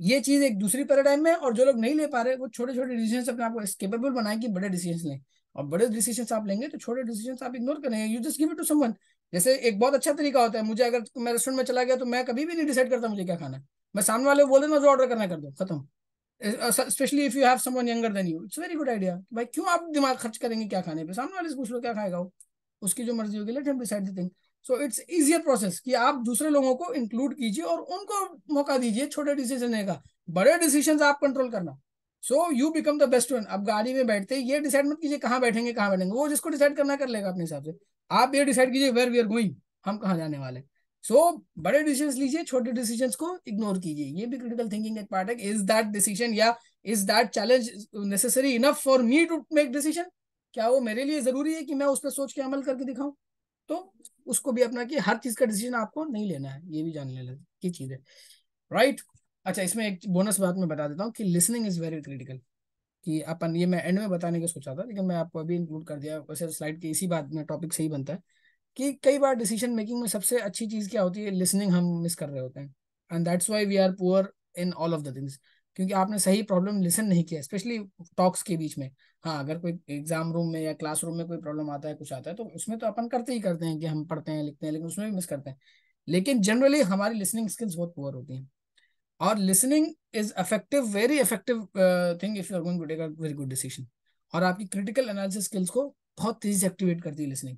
[SPEAKER 1] ये चीज एक दूसरी पैराडाइम में और जो लोग नहीं ले पा रहे वो छोटे छोटे डिसीजन अपने आपको केपेबल बनाए कि बड़े डिसीजन लें और बड़े डिसीजन आप लेंगे तो छोटे डिसीजन आप इग्नोर करेंगे you just give it to someone जैसे एक बहुत अच्छा तरीका होता है मुझे अगर मैं रेस्टोरेंट में चला गया तो मैं कभी भी नहीं डिसाइड करता मुझे क्या खाना है मैं सामने वाले बोल देना जो ऑर्डर करना कर दो खत्म specially if you have someone younger than you it's very good idea भाई क्यों आप दिमाग खर्च करेंगे क्या खाने पर सामने वाले से पूछ लो क्या खाएगा वो उसकी जो मर्जी होगी let him decide the thing so it's easier process कि आप दूसरे लोगों को इंक्लूड कीजिए और उनको मौका दीजिए छोटे डिसीजन लेने का बड़े डिसीजन आप कंट्रोल करना so you become the best one अब गाड़ी में बैठते ये डिसाइड मत कीजिए कहाँ बैठेंगे कहाँ बैठेंगे वो जिसको डिसाइड करना कर लेगा अपने हिसाब से आप ये डिसाइड कीजिए वेर वी आर गोइंग हम कहाँ जाने वाले सो so, बड़े डिसीजन लीजिए छोटे डिसीजन को इग्नोर कीजिए ये भी क्रिटिकल थिंकिंग एक पार्ट है इज दैट डिसीजन या is that challenge necessary enough for me to make decision क्या वो मेरे लिए जरूरी है कि मैं उस पर सोच के अमल करके दिखाऊं तो उसको भी अपना कि हर चीज का डिसीजन आपको नहीं लेना है ये भी जान लेना की चीज है राइट right? अच्छा इसमें एक बोनस बात मैं बता देता हूँ कि लिसनिंग इज़ वेरी क्रिटिकल कि अपन ये मैं एंड में बताने का सोचा था लेकिन मैं आपको अभी इंक्लूड कर दिया वैसे स्लाइड तो की इसी बात में टॉपिक सही बनता है कि कई बार डिसीजन मेकिंग में सबसे अच्छी चीज़ क्या होती है लिसनिंग हम मिस कर रहे होते हैं and that's why we are poor in all of the things क्योंकि आपने सही प्रॉब्लम लिसन नहीं किया स्पेशली टॉक्स के बीच में हाँ अगर कोई एग्जाम रूम में या क्लास रूम में कोई प्रॉब्लम आता है कुछ आता है तो उसमें तो अपन करते ही करते हैं कि हम पढ़ते हैं लिखते हैं लेकिन उसमें भी मिस करते हैं लेकिन जनरली हमारी लिसनिंग स्किल्स बहुत पुअर होती हैं और listening is affective very effective thing if you are going to take a very good decision और आपकी क्रिटिकल एनालिसिस स्किल्स को बहुत तेजी से एक्टिवेट करती है लिसनिंग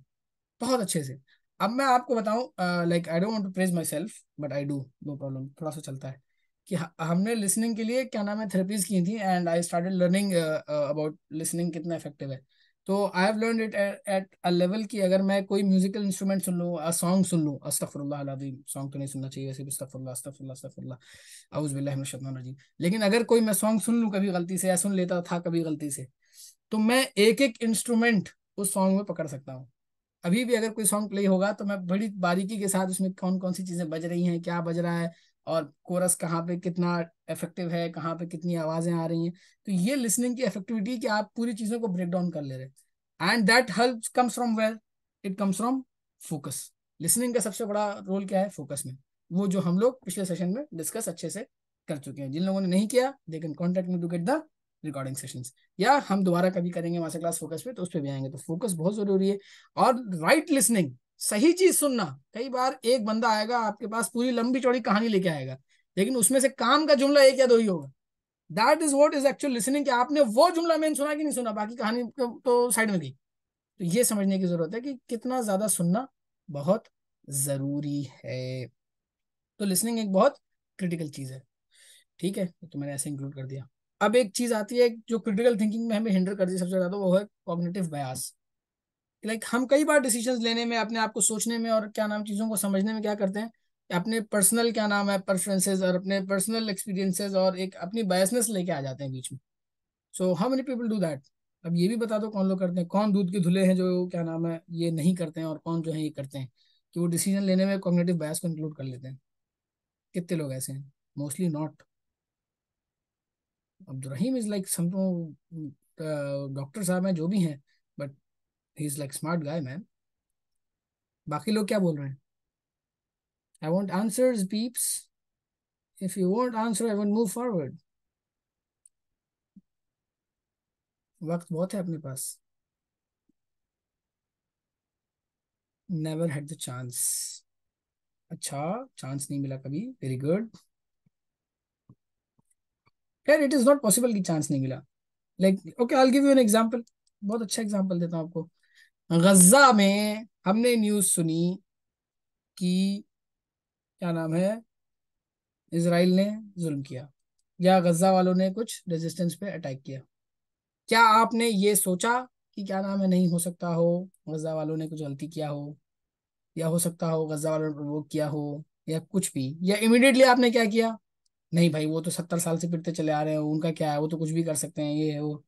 [SPEAKER 1] बहुत अच्छे से अब मैं आपको बताऊं like I don't want to praise myself but I do know problem थोड़ा सा चलता है कि हमने लिसनिंग के लिए क्या नाम है थेरेपीज की थी and I started learning about listening कितना इफेक्टिव है तो I have learn it at a level की अगर मैं कोई म्यूजिकल इंस्ट्रूमेंट सुन लूँ अ सॉन्ग सुन लूँ अस्तफरल्लाजीम सॉन्ग तो नहीं सुनना चाहिए वैसे भी अस्तफरल्ला अस्तफरल्ला अस्तफरल्ला अउज़बिल्लाशतरजीम लेकिन अगर कोई मैं सॉन्ग सुन लूँ कभी गलती से या सुन लेता था कभी गलती से तो मैं एक एक इंस्ट्रूमेंट उस सॉन्ग में पकड़ सकता हूँ अभी भी अगर कोई सॉन्ग प्ले होगा तो मैं बड़ी बारीकी के साथ उसमें कौन कौन सी चीज़ें बज रही हैं क्या बज रहा है और कोरस कहाँ पे कितना इफेक्टिव है कहाँ पे कितनी आवाजें आ रही हैं तो ये लिसनिंग की इफेक्टिविटी कि आप पूरी चीजों को ब्रेक डाउन कर ले रहे and that help comes from where it comes from focus listening का सबसे बड़ा रोल क्या है फोकस में वो जो हम लोग पिछले सेशन में डिस्कस अच्छे से कर चुके हैं जिन लोगों ने नहीं किया they can contact me to get the recording session या हम दोबारा कभी करेंगे मास्टर क्लास फोकस पे तो उस पर भी आएंगे तो फोकस बहुत जरूरी है और राइट right लिसनिंग सही चीज सुनना कई बार एक बंदा आएगा आपके पास पूरी लंबी चौड़ी कहानी लेके आएगा लेकिन उसमें से काम का जुमला एक या दो ही होगा that is what is actual listening कि आपने वो जुमला मैंने सुना कि नहीं सुना बाकी कहानी तो साइड में गई तो ये समझने की जरूरत है कि कितना ज्यादा सुनना बहुत जरूरी है तो लिसनिंग एक बहुत क्रिटिकल चीज है ठीक है तो मैंने ऐसे इंक्लूड कर दिया अब एक चीज आती है जो क्रिटिकल थिंकिंग में हमें हिंडर करती है सबसे ज्यादा वो है कॉग्निटिव बयास लाइक हम कई बार डिसीजन लेने में अपने आप को सोचने में और क्या नाम चीज़ों को समझने में क्या करते हैं अपने पर्सनल क्या नाम है प्रेफरेंसेज और अपने पर्सनल एक्सपीरियंसेस और एक अपनी बायसनेस लेके आ जाते हैं बीच में so how many people do that अब ये भी बता दो कौन लोग करते हैं कौन दूध के धुले हैं जो क्या नाम है ये नहीं करते हैं और कौन जो है ये करते हैं कि वो डिसीजन लेने में कॉग्नेटिव बायस को इंक्लूड कर लेते हैं कितने लोग ऐसे हैं mostly not Abdulrahim is like something doctor साहब हैं जो भी हैं he's like smart guy man बाकी लोग क्या बोल रहे हैं I want answer beeps if you want answer I want move forward वक्त बहुत है अपने पास नेवर हैड द चांस अच्छा चांस नहीं मिला कभी वेरी गुड खैर इट इज नॉट पॉसिबल कि चांस नहीं मिला like okay I give you an example बहुत अच्छा एग्जाम्पल देता हूँ आपको गजा में हमने न्यूज सुनी कि क्या नाम है इसराइल ने जुल्म किया या गजा वालों ने कुछ रेजिस्टेंस पे अटैक किया क्या आपने ये सोचा कि क्या नाम है नहीं हो सकता हो गजा वालों ने कुछ गलती किया हो या हो सकता हो गजा वालों ने प्रवोक किया हो या कुछ भी या इमिडिएटली आपने क्या किया नहीं भाई वो तो सत्तर साल से पिटते चले आ रहे हैं उनका क्या है वो तो कुछ भी कर सकते हैं ये है वो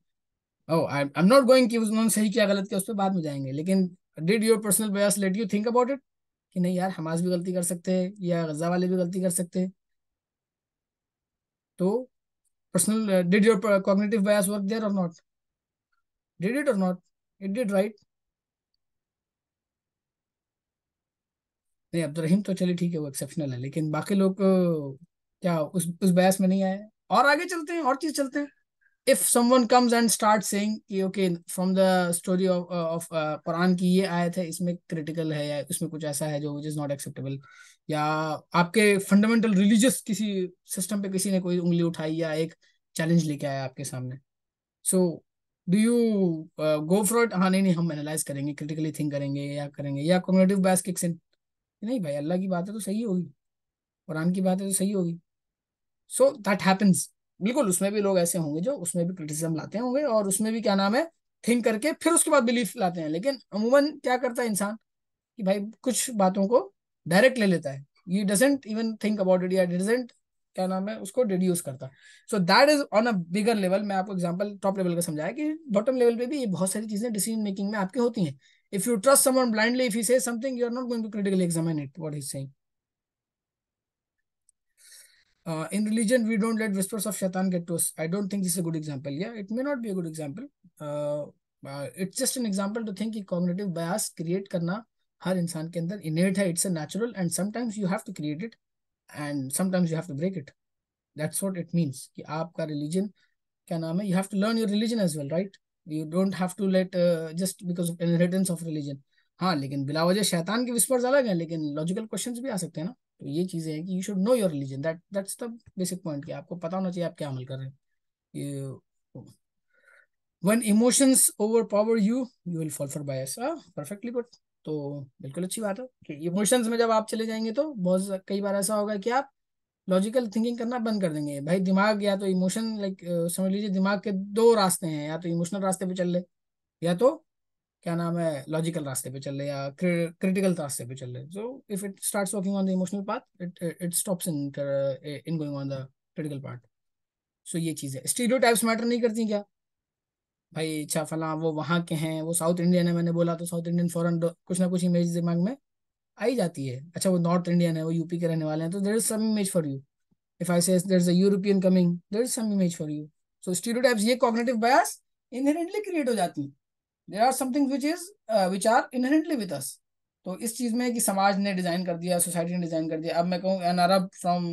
[SPEAKER 1] oh I am not going कि उन्होंने सही किया गलत किया उस पर बाद में जाएंगे लेकिन did your personal bias let you think about it कि नहीं यार हमास भी गलती कर सकते हैं या गजा वाले भी गलती कर सकते हैं तो personal did your cognitive bias work there or not did it और नॉट इट डिड राइट नहीं अब्दुलरहीम तो चलिए ठीक है वो एक्सेप्शनल है लेकिन बाकी लोग uh, क्या उस उस बयास में नहीं आए और आगे चलते हैं और चीज चलते हैं if someone comes and start saying okay from the story of uh, of Quran की ये आयत है इसमें critical है या इसमें कुछ ऐसा है जो which is not acceptable या आपके फंडामेंटल रिलीजियस किसी सिस्टम पे किसी ने कोई उंगली उठाई या एक चैलेंज लेके आया आपके सामने so do you go for it हाँ नहीं नहीं हम एनालाइज करेंगे क्रिटिकली थिंक करेंगे या करेंगे या कम्युनिटिव बैस किक्स इन नहीं भाई अल्लाह की बात है तो सही होगी कुरान की बात है तो सही होगी सो दैट हैपन्स बिल्कुल उसमें भी लोग ऐसे होंगे जो उसमें भी क्रिटिसिज्म लाते होंगे और उसमें भी क्या नाम है थिंक करके फिर उसके बाद बिलीफ लाते हैं लेकिन अमूमन क्या करता है इंसान कि भाई कुछ बातों को डायरेक्ट ले लेता है ये doesn't even think about it या डिजेंट क्या नाम है उसको डिड्यूस करता so that is on a bigger level मैं आपको एग्जाम्पल टॉप लेवल का समझाया कि बॉटम लेवल पे भी ये बहुत सारी चीजें डिसीजन मेकिंग में आपके होती हैं if you trust someone blindly if you say something you are not going to critically examine it what is saying uh, in religion we don't let whispers of shaitan get to us i don't think this is a good example yeah it may not be a good example uh, uh, it's just an example to think ki cognitive bias create karna हर इंसान के अंदर innate है it's a natural and sometimes you have to create it and sometimes you have to break it that's what it means कि आपका religion क्या नाम है you have to learn your religion as well right you don't have to let just because of inheritance of religion हाँ लेकिन बिलावजह शैतान के whispers अलग हैं लेकिन लॉजिकल क्वेश्चंस भी आ सकते हैं ना तो ये चीज़ें हैं कि you should know your religion that that's the basic point कि आपको पता होना चाहिए आप क्या अमल कर रहे हैं when emotions overpower you you will fall for bias perfectly good तो बिल्कुल अच्छी बात है कि इमोशंस में जब आप चले जाएंगे तो बहुत कई बार ऐसा होगा कि आप लॉजिकल थिंकिंग करना बंद कर देंगे भाई दिमाग या तो इमोशन लाइक समझ लीजिए दिमाग के दो रास्ते हैं या तो इमोशनल रास्ते पे चल ले या तो क्या नाम है लॉजिकल रास्ते पे चल रहे या क्रिटिकल रास्ते पे चल रहे so if it starts working on the emotional path it it stops in in going on the critical part so ये चीज़ है स्टीरियोटाइप्स मैटर नहीं करती क्या भाई अच्छा फला वो वहाँ के हैं वो साउथ इंडियन है मैंने बोला तो साउथ इंडियन फॉरन कुछ ना कुछ इमेज दिमाग में आई जाती है अच्छा वो नॉर्थ इंडियन है वो यूपी के रहने वाले हैं तो there is some image for you if I say there is a European coming there is some image for you so stereotypes ये कॉग्नेटिव बयास इनहेरेंटली क्रिएट हो जाती है there are something which is which are inherently with us तो इस चीज़ में कि समाज ने डिज़ाइन कर दिया सोसाइटी ने डिज़ाइन कर दिया अब मैं कहूँ एन अरब फ्रॉम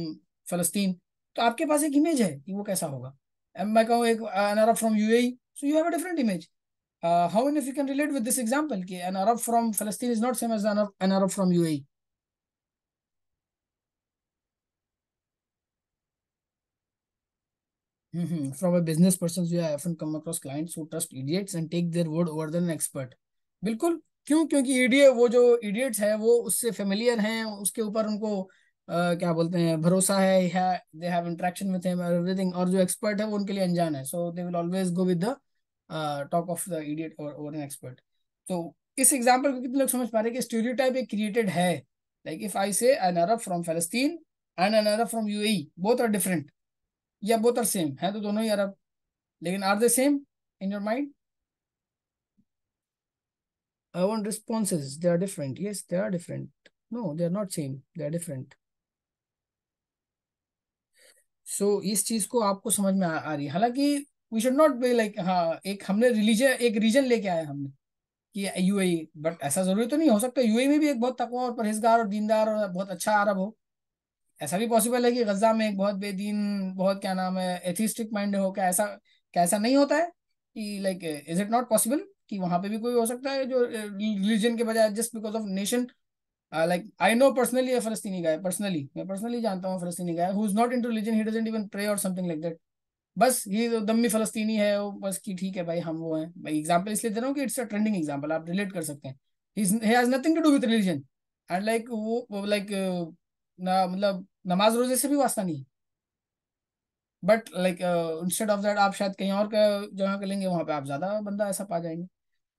[SPEAKER 1] फलस्तीन तो आपके पास एक इमेज है कि वो कैसा होगा अब मैं कहूँ एक uh, an Arab from you so you have a different image how in if you can relate with this example कि an Arab from Palestine is not same as an Arab from you Mm-hmm. From a business person, I often come across clients who trust idiots and take their word over than an expert. बिल्कुल क्यों क्योंकि idiot वो जो idiots हैं वो उससे familiar हैं उसके ऊपर उनको uh, क्या बोलते हैं भरोसा है they have interaction with him everything और जो एक्सपर्ट है वो उनके लिए अनजान है so they will always go with the talk of the idiot और ओवर एन एक्सपर्ट तो इस एग्जाम्पल को कितने लोग समझ पा रहे हैं कि स्टीरियोटाइप एक क्रिएटेड है like if I say an Arab from Palestine and an Arab from UAE both are different या बोथ आर सेम है तो दोनों ही अरब लेकिन are the same in your mind I want responses. They are different Yes, they are different no they are not same they are different so इस चीज को आपको समझ में आ, आ रही है हालांकि we should not be like हाँ एक हमने रिलीजन एक रीजन लेके आए हमने कि यूएई बट e, ऐसा जरूरी तो नहीं हो सकता यूएई e में भी एक बहुत तकवा और परहेजगार और दीनदार और बहुत अच्छा अरब हो ऐसा भी पॉसिबल है कि गजा में एक बहुत बेदीन बहुत क्या नाम है एथिस्टिक माइंड हो क्या ऐसा क्या ऐसा नहीं होता है कि like is it not possible कि वहां पे भी कोई हो सकता है जो रिलीजन के बजाय just because of nation like I know personally a Palestinian guy personally मैं पर्सनली जानता हूँ Palestinian guy who is not to religion he doesn't even pray or something like that बस ये तो दम्मी फलस्तीनी है वो बस कि ठीक है भाई हम वो हैं भाई एग्जाम्पल इसलिए दे रहा हूँ कि इट्स अ ट्रेंडिंग एग्जाम्पल आप रिलेट कर सकते हैं he has nothing to do with religion and like वो लाइक ना मतलब नमाज रोजे से भी वास्ता नहीं but like instead of that आप शायद कहीं और जगह लेंगे वहां पे आप ज्यादा बंदा ऐसा पा जाएंगे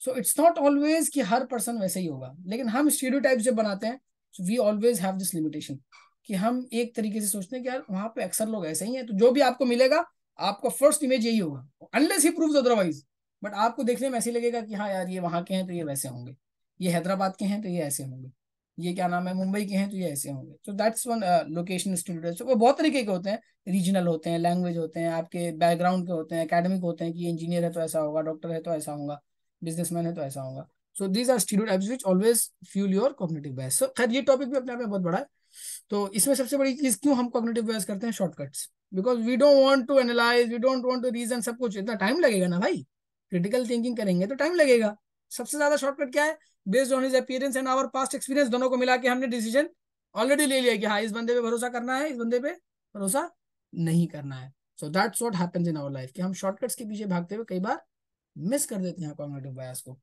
[SPEAKER 1] सो इट्स नॉट ऑलवेज कि हर पर्सन वैसे ही होगा लेकिन हम टाइप जब बनाते हैं we always have this limitation कि हम एक तरीके से सोचते हैं कि यार वहां पे अक्सर लोग ऐसे ही हैं तो जो भी आपको मिलेगा आपका फर्स्ट इमेज यही होगा unless he prove otherwise but आपको देखने में ऐसे लगेगा कि हाँ यार ये वहाँ के हैं तो ये वैसे होंगे ये हैदराबाद के हैं तो ये ऐसे होंगे ये क्या नाम है मुंबई के हैं तो ये ऐसे होंगे uh, तो दैट्स वन लोकेशन स्टूडेंट्स वो बहुत तरीके के होते हैं रीजनल होते हैं लैंग्वेज होते हैं आपके बैकग्राउंड के होते हैं अकेडमिक होते हैं कि इंजीनियर है तो ऐसा होगा डॉक्टर है तो ऐसा होगा बिजनेसमैन है तो ऐसा होगा so these are stereotypes which always fuel your cognitive bias so खैर ये टॉपिक भी अपने आप में बहुत बड़ा है तो इसमें सबसे बड़ी चीज क्यों हम कॉग्निटिव बैस करते हैं shortcuts because we don't want to analyse we don't want to reason सब कुछ इतना टाइम लगेगा ना भाई क्रिटिकल थिंकिंग करेंगे तो टाइम लगेगा सबसे ज्यादा शॉर्टकट क्या है based on his appearance and our past experience दोनों को मिला के हमने डिसीजन ऑलरेडी ले लिया कि हाँ इस बंदे पे भरोसा करना है इस बंदे पे भरोसा नहीं करना है so that's what happens in our life कि हम शॉर्टकट्स के पीछे भागते हुए कई बार मिस कर देते हैं कॉग्निटिव बायस को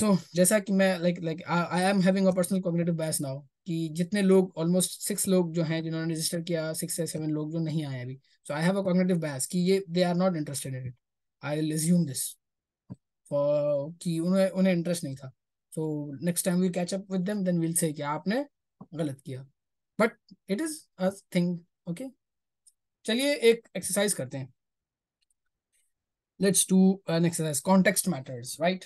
[SPEAKER 1] सो so, जैसा कि मैं like like I am having a personal cognitive bias now कि जितने लोग ऑलमोस्ट सिक्स लोग जो हैं जिन्होंने रजिस्टर किया सिक्स या सेवन लोग जो नहीं आए अभी सो आई हैव अ कॉग्निटिव बायस कि ये they are not interested in it I will assume this कि उन्हें उन्हें इंटरेस्ट नहीं था so next time we catch up with them then will say कि आपने गलत किया but it is a thing okay चलिए एक एक्सरसाइज करते हैं let's do an exercise context matters right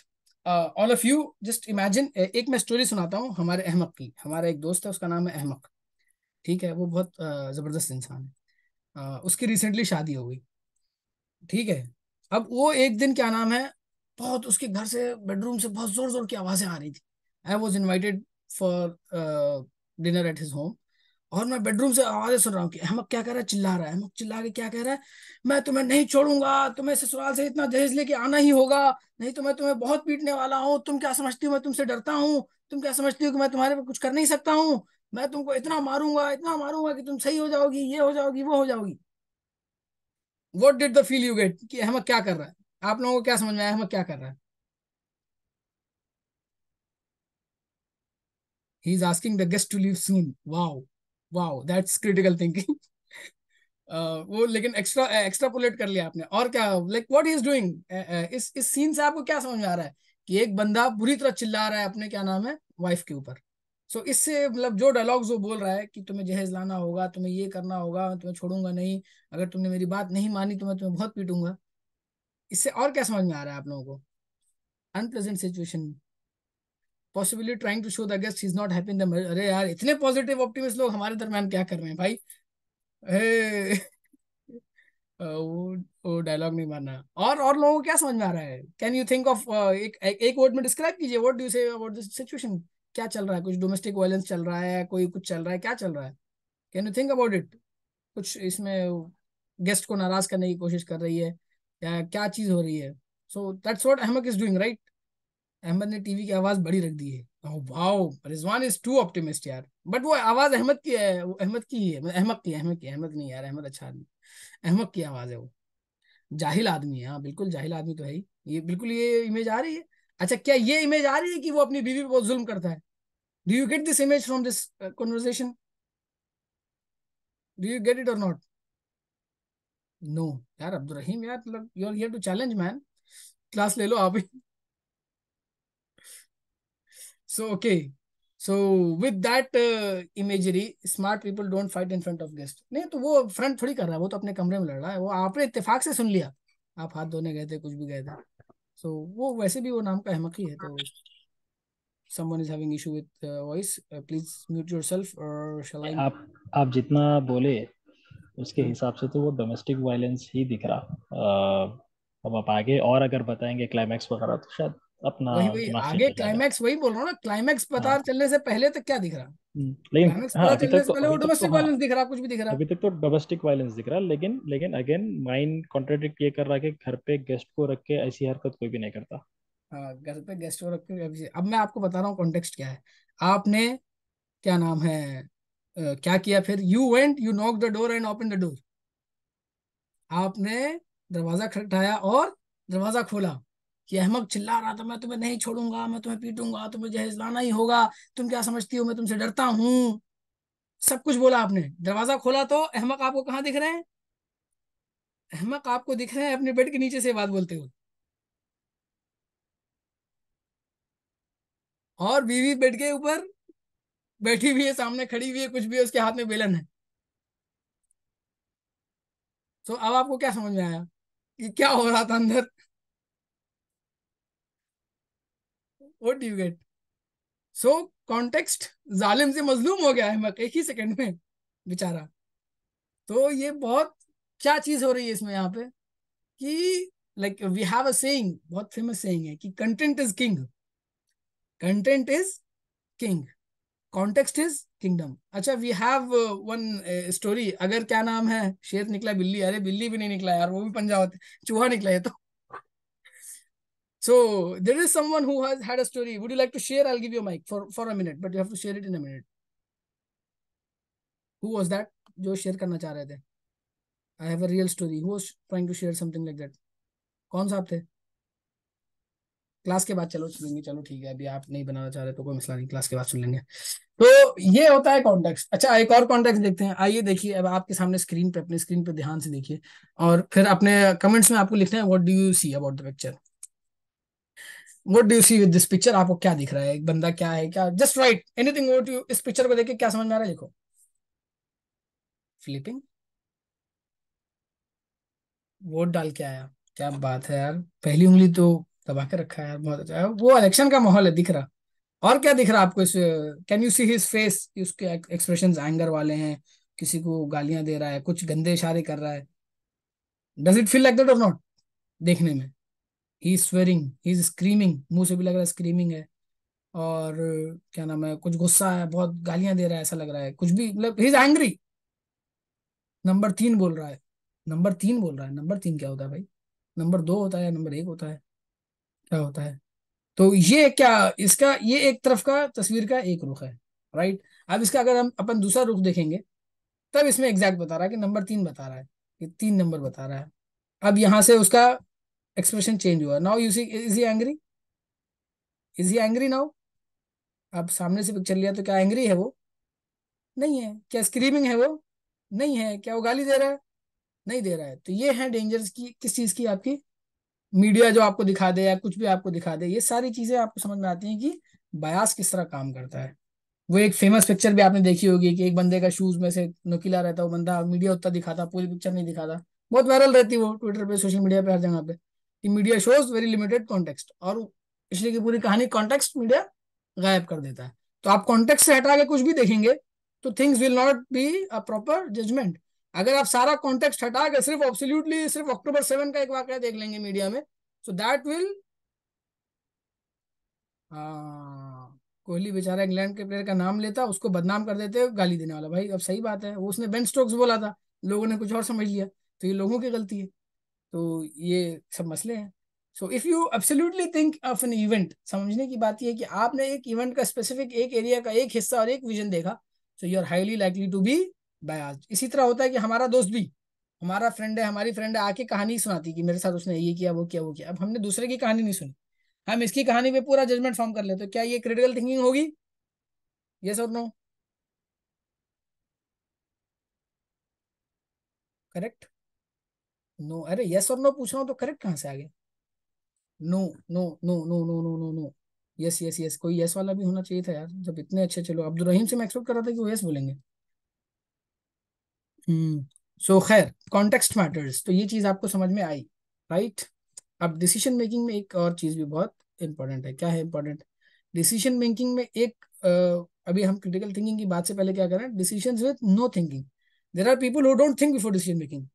[SPEAKER 1] all of you just imagine एक मैं स्टोरी सुनाता हूँ हमारे अहमक की हमारा एक दोस्त है उसका नाम है अहमक ठीक है वो बहुत uh, ज़बरदस्त इंसान है uh, उसकी रिसेंटली शादी हो गई ठीक है अब वो एक दिन क्या नाम है बहुत उसके घर से बेडरूम से बहुत जोर जोर की आवाज़ें आ रही थी I was invited for dinner at his home और मैं बेडरूम से आवाज़ें सुन रहा हूँ कि अहमद क्या कह रहा है चिल्ला रहा है अहमद चिल्ला के क्या कह रहा है मैं तुम्हें नहीं छोड़ूंगा तुम्हें ससुराल से इतना दहेज लेके आना ही होगा नहीं तो मैं तुम्हें बहुत पीटने वाला हूँ तुम क्या समझती हो मैं तुमसे डरता हूँ तुम क्या समझती हो कि मैं तुम्हारे पर कुछ कर नहीं सकता हूँ मैं तुमको इतना मारूंगा इतना मारूंगा कि तुम सही हो जाओगी ये हो जाओगी वो हो जाओगी what did the feel you get कि अहमद क्या कर रहा है आप लोगों को क्या समझ में आया हम क्या कर रहे हैं he is asking the guest to leave soon wow wow that's critical (laughs) uh, वो लेकिन एक्स्ट्रा एक्स्ट्रापोलेट uh, कर लिया आपने और क्या like what he is doing इस इस सीन से आपको क्या समझ में आ रहा है कि एक बंदा बुरी तरह चिल्ला रहा है अपने क्या नाम है वाइफ के ऊपर सो so, इससे मतलब जो डायलॉग्स वो बोल रहा है कि तुम्हें जहेज लाना होगा तुम्हें ये करना होगा तुम्हें छोड़ूंगा नहीं अगर तुमने मेरी बात नहीं मानी तो मैं तुम्हें बहुत पीटूंगा इससे और क्या समझ में आ रहा है आप लोगों को unpleasant situation possibly trying to show the guest is not happy अरे यार इतने पॉजिटिव ऑप्टिमिस्ट लोग हमारे दरम्यान क्या कर रहे हैं भाई वो वो डायलॉग नहीं मारना और और लोगों को क्या समझ में आ रहा है कैन यू थिंक ऑफ एक एक वर्ड में डिस्क्राइब कीजिए what do you say about this situation क्या चल रहा है कुछ डोमेस्टिक वायलेंस चल रहा है कोई कुछ चल रहा है क्या चल रहा है can you think about it कुछ इसमें गेस्ट को नाराज करने की कोशिश कर रही है क्या चीज हो रही है so that's what Ahmad is doing right Ahmad ने टीवी की आवाज बड़ी रख दी है wow Rizwan is too optimist यार बट वो आवाज अहमद की है वो अहमद की ही है मतलब अहमद की अहमद की अहमद नहीं यार अहमद अच्छा आदमी अहमद की आवाज है वो जाहिल आदमी है हाँ बिल्कुल जाहिल आदमी तो है ही ये बिल्कुल ये इमेज आ रही है अच्छा क्या ये इमेज आ रही है कि वो अपनी बीवी पर बहुत जुल्म करता है do you get this image from this conversation do you get it और नॉट नो यार अब्दुल रहीम यार मतलब you are here to challenge man class ले लो आप ही so okay so with that imagery smart people don't fight in front of guest नहीं तो वो फ्रंट थोड़ी कर रहा है वो तो अपने कमरे में लड़ रहा है वो आपने इत्तेफाक से सुन लिया आप हाथ धोने गए थे कुछ भी गए थे सो so, वो वैसे भी वो नाम का अहमक ही है तो someone is having issue with uh, voice uh, please mute yourself or shall I
[SPEAKER 2] आप आप जितना बोले उसके हिसाब से तो वो डोमेस्टिक वायलेंस ही दिख रहा अब आप आगे और अगर बताएंगे क्लाइमैक्स वगैरह तो शायद अपना वही वही आगे
[SPEAKER 1] क्लाइमैक्स वही बोल रहा हूँ ना क्लाइमैक्स पता हाँ। चलने से पहले तक क्या दिख रहा हम्म,
[SPEAKER 2] लेकिन हाँ, अभी तक तो, अभी तक तो, हाँ, दिख रहा कुछ भी दिख रहा अभी तक तो डोमेस्टिक वायलेंस दिख रहा लेकिन लेकिन अगेन माइंड कॉन्ट्राडिक्ट ये कर रहा है घर पे गेस्ट को रख के ऐसी हरकत कोई भी नहीं करता
[SPEAKER 1] हाँ, घर पे गेस्ट को रख के अब मैं आपको बता रहा हूँ कॉन्टेक्स्ट क्या है आपने क्या नाम है क्या किया फिर you went you knock the door and open the door आपने दरवाजा खटखटाया और दरवाजा खोला कि अहमद चिल्ला रहा था मैं तुम्हें नहीं छोड़ूंगा मैं तुम्हें पीटूंगा तुम्हें जहेज लाना ही होगा तुम क्या समझती हो मैं तुमसे डरता हूं सब कुछ बोला आपने दरवाजा खोला तो अहमक आपको कहाँ दिख रहे हैं अहमक आपको दिख रहे हैं अपने बेड के नीचे से बात बोलते हुए और बीवी बेड के ऊपर बैठी हुई है सामने खड़ी हुई है कुछ भी है उसके हाथ में बेलन है तो अब आपको क्या समझ में आया कि क्या हो रहा था अंदर what you get so context जालिम से मजलूम हो गया है एक ही सेकंड में बेचारा तो ये बहुत क्या चीज हो रही है इसमें यहाँ पे कि like we have a saying बहुत फेमस सेइंग है कि content is king content is king context is kingdom अच्छा वी हैव वन स्टोरी अगर क्या नाम है शेर निकला बिल्ली अरे बिल्ली भी नहीं निकला यार वो भी पंजा होते चूहा निकला है तो so there is someone who has had a story would you like to share i'll give you a mic for for a minute but you have to share it in a minute who was that jo share karna cha rahe the i have a real story who was trying to share something like that kaun saab the class के बाद चलो सुन लेंगे चलो ठीक है अभी आप नहीं बनाना चाह रहे तो कोई मसला नहीं क्लास के बाद सुन लेंगे तो ये होता है कॉन्टेक्स्ट अच्छा एक और कॉन्टेक्स्ट देखते हैं आइए देखिए अब आपके सामने स्क्रीन पे अपने स्क्रीन पे ध्यान से देखिए और फिर अपने कमेंट्स में आपको लिखना है what do you see about the picture what do you see with this picture आपको क्या दिख रहा है एक बंदा क्या है क्या just write anything what you इस पिक्चर को देख क्या समझ में आ रहा है लिखो फ्लिपिंग वोट डाल के आया क्या बात है यार पहली उंगली तो दबा के रखा है यार बहुत अच्छा वो इलेक्शन का माहौल है दिख रहा और क्या दिख रहा आपको इस can you see his face उसके एक्सप्रेशन एंगर वाले हैं किसी को गालियां दे रहा है कुछ गंदे इशारे कर रहा है does it feel like that और नॉट देखने में he is swearing he is screaming मुंह से भी लग रहा है स्क्रीमिंग है और क्या नाम है कुछ गुस्सा है बहुत गालियां दे रहा है ऐसा लग रहा है कुछ भी मतलब ही इज एंग्री नंबर तीन बोल रहा है नंबर तीन बोल रहा है नंबर तीन क्या होता है भाई नंबर दो होता है या नंबर एक होता है क्या होता है तो ये क्या इसका ये एक तरफ का तस्वीर का एक रुख है राइट अब इसका अगर हम अपन दूसरा रुख देखेंगे तब इसमें एग्जैक्ट बता रहा है कि नंबर तीन बता रहा है ये तीन नंबर बता रहा है अब यहाँ से उसका एक्सप्रेशन चेंज हुआ now you see is he angry is he angry now अब सामने से पिक्चर लिया तो क्या एंग्री है वो नहीं है क्या स्क्रीमिंग है वो नहीं है क्या वो गाली दे रहा है नहीं दे रहा है तो ये है डेंजर्स की किस चीज़ की आपकी मीडिया जो आपको दिखा दे या कुछ भी आपको दिखा दे ये सारी चीजें आपको समझ में आती हैं कि बयास किस तरह काम करता है वो एक फेमस पिक्चर भी आपने देखी होगी कि एक बंदे का शूज में से नुकीला रहता वो बंदा मीडिया उतना दिखाता पूरी पिक्चर नहीं दिखाता बहुत वायरल रहती वो ट्विटर पे सोशल मीडिया पे हर जगह पे कि media shows very limited context और इसलिए की पूरी कहानी कॉन्टेक्स्ट मीडिया गायब कर देता है तो आप कॉन्टेक्स्ट से हटा के कुछ भी देखेंगे तो things will not be a proper judgement अगर आप सारा कॉन्टेक्स्ट हटा के सिर्फ ऑब्सोल्यूटली सिर्फ अक्टूबर सेवन का एक वाक्य देख लेंगे मीडिया में सो दैट विल कोहली बेचारा इंग्लैंड के प्लेयर का नाम लेता उसको बदनाम कर देते गाली देने वाला भाई अब सही बात है वो उसने बेन स्टोक्स बोला था लोगों ने कुछ और समझ लिया तो ये लोगों की गलती है तो ये सब मसले हैं so if you absolutely think of an event समझने की बात यह कि आपने एक इवेंट का स्पेसिफिक एक एरिया का एक हिस्सा और एक विजन देखा so you are highly likely to be bias इसी तरह होता है कि हमारा दोस्त भी हमारा फ्रेंड है हमारी फ्रेंड है आके कहानी सुनाती कि मेरे साथ उसने ये किया वो किया वो किया अब हमने दूसरे की कहानी नहीं सुनी हम इसकी कहानी पे पूरा जजमेंट फॉर्म कर लेते तो क्या ये क्रिटिकल थिंकिंग होगी यस और नो करेक्ट नो अरे यस और नो पूछ रहा हूँ तो करेक्ट कहाँ से आ गया no no no no no no no no yes yes yes कोई यस वाला भी होना चाहिए था यार जब इतने अच्छे चलो अब्दुल रहीम से मैं एक्सपेक्ट कर रहा था कि वो यस बोलेंगे सो hmm. खैर कॉन्टेक्स्ट मैटर्स तो ये चीज आपको समझ में आई राइट अब डिसीजन मेकिंग में एक और चीज भी बहुत इंपॉर्टेंट है क्या है इंपॉर्टेंट डिसीजन मेकिंग में एक uh, अभी हम क्रिटिकल थिंकिंग की बात से पहले क्या करें decision with no thinking there are people who don't think before decision making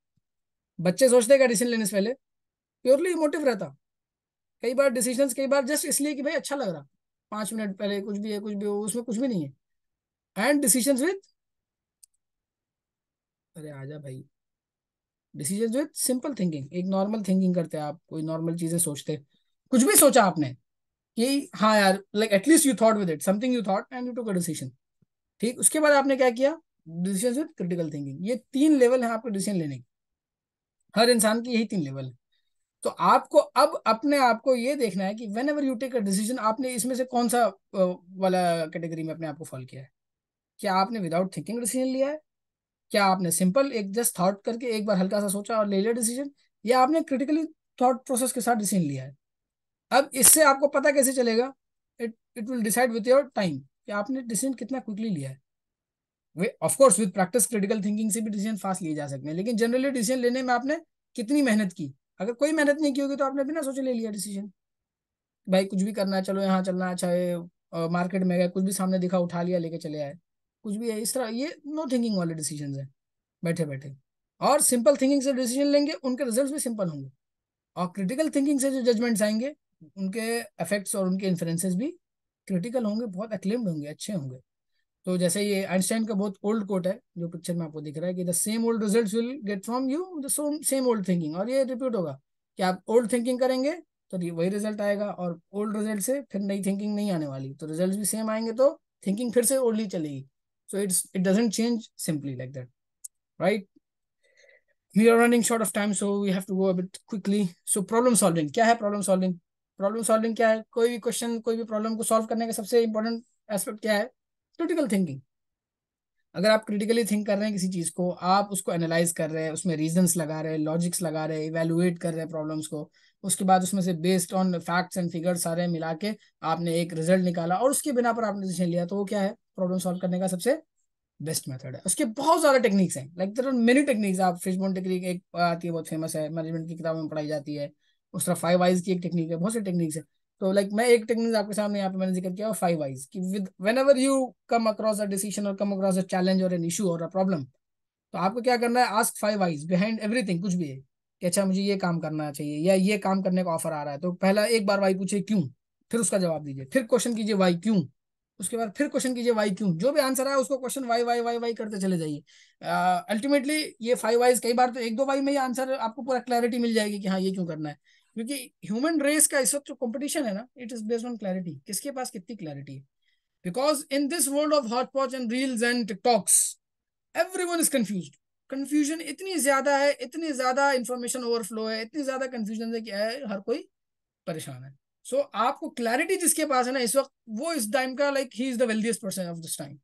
[SPEAKER 1] बच्चे सोचते हैं क्या डिसीजन लेने से पहले प्योरली मोटिव रहता कई बार डिसीजन कई बार जस्ट इसलिए कि भाई अच्छा लग रहा पांच मिनट पहले कुछ भी है कुछ भी हो उसमें कुछ भी नहीं है एंड डिसीजन विद अरे आजा भाई डिसीजन जो है सिंपल थिंकिंग एक नॉर्मल थिंकिंग करते हैं आप कोई नॉर्मल चीजें सोचते कुछ भी सोचा आपने कि हाँ यार like at least you thought with it something you thought and you to decision ठीक उसके बाद आपने क्या किया डिसीजन विद क्रिटिकल थिंकिंग ये तीन लेवल है आपके डिसीजन लेने की हर इंसान की यही तीन लेवल है तो आपको अब अपने आप को ये देखना है कि whenever you take a decision आपने इसमें से कौन सा वाला कैटेगरी में अपने आप को फॉल किया है क्या आपने विदाउट थिंकिंग डिसीजन लिया है क्या आपने सिंपल एक जस्ट थॉट करके एक बार हल्का सा सोचा और ले लिया डिसीजन या आपने क्रिटिकली थॉट प्रोसेस के साथ डिसीजन लिया है अब इससे आपको पता कैसे चलेगा it it will decide with your time कि आपने डिसीजन कितना क्विकली लिया है we of course with practice critical thinking से भी डिसीजन फास्ट लिए जा सकते हैं लेकिन जनरली डिसीजन लेने में आपने कितनी मेहनत की अगर कोई मेहनत नहीं की होगी तो आपने बिना सोचे ले लिया डिसीजन भाई कुछ भी करना है चलो यहाँ चलना अच्छा है मार्केट में गए कुछ भी सामने दिखा उठा लिया लेके चले आए कुछ भी है इस तरह ये नो थिंकिंग वाले डिसीजन है बैठे बैठे और सिंपल थिंकिंग से डिसीजन लेंगे उनके रिजल्ट भी सिंपल होंगे और क्रिटिकल थिंकिंग से जो जजमेंट्स आएंगे उनके इफेक्ट्स और उनके इन्फ्लुएंसेस भी क्रिटिकल होंगे बहुत एक्लेम्ड होंगे अच्छे होंगे तो जैसे ये आइंस्टाइन का बहुत ओल्ड कोट है जो पिक्चर में आपको दिख रहा है कि the same old result will get from you the same old thinking और ये रिपीट होगा कि आप ओल्ड थिंकिंग करेंगे तो वही रिजल्ट आएगा और ओल्ड रिजल्ट से फिर नई थिंकिंग नहीं आने वाली तो रिजल्ट भी सेम आएंगे तो थिंकिंग फिर से ओल्ड ही चलेगी So it's it doesn't change simply like that, right? We are running short of time, so we have to go a bit quickly. So problem solving, kya hai problem solving? Problem solving kya hai koi bhi question, koi bhi problem ko solve karne ka sabse important aspect kya hai Critical thinking. अगर आप critically think कर रहे हैं किसी चीज़ को आप उसको analyse कर रहे हैं उसमें रीजंस लगा रहे हैं लॉजिक्स लगा रहे हैं इवेलुएट कर रहे हैं प्रॉब्लम्स को उसके बाद उसमें से based on facts and figures सारे मिला के आपने एक रिजल्ट निकाला और उसके बिना पर आपने डिसीजन लिया तो वो क्या है प्रॉब्लम सॉल्व करने का सबसे बेस्ट मेथड है उसके बहुत सारे टेक्निक्स हैं like there are many techniques आप फिशबोन टेक्निक एक आती है बहुत फेमस है मैनेजमेंट की किताबों में पढ़ाई जाती है उस तरह फाइव वाइज की एक टेक्निक है बहुत सारी टेक्निक्स है तो लाइक मैं एक टेक्निक आपके सामने यहाँ पे मैंने जिक्र किया फाइव वाइज की with whenever you come across a decision और कम अक्रॉस अ चैलेंज और एन इशू और अ प्रॉब्लम तो आपको क्या करना है ask five whys behind everything कुछ भी है कि अच्छा मुझे ये काम करना चाहिए या ये काम करने का ऑफर आ रहा है तो पहला एक बार वाई पूछे क्यों फिर उसका जवाब दीजिए फिर क्वेश्चन कीजिए वाई क्यों उसके बाद फिर क्वेश्चन कीजिए वाई क्यों जो भी आंसर आया उसको question why why why why करते चले जाइए अल्टीमेटली ये फाइव वाइज कई बार तो एक दो वाई में ही आंसर आपको पूरा क्लैरिटी मिल जाएगी कि हाँ ये क्यों करना है क्योंकि ह्यूमन रेस का इस वक्त जो कॉम्पिटिशन है ना it is based on clarity किसके पास कितनी क्लैरिटी है because in this world of hotchpotch and reels and TikToks every is confuse confusion इतनी ज्यादा है इतनी ज्यादा इंफॉर्मेशन ओवरफ्लो है इतनी ज्यादा कंफ्यूजन से क्या है हर कोई परेशान है सो so, आपको क्लैरिटी जिसके पास है ना इस वक्त वो इस टाइम का like he is the wealthiest person of this time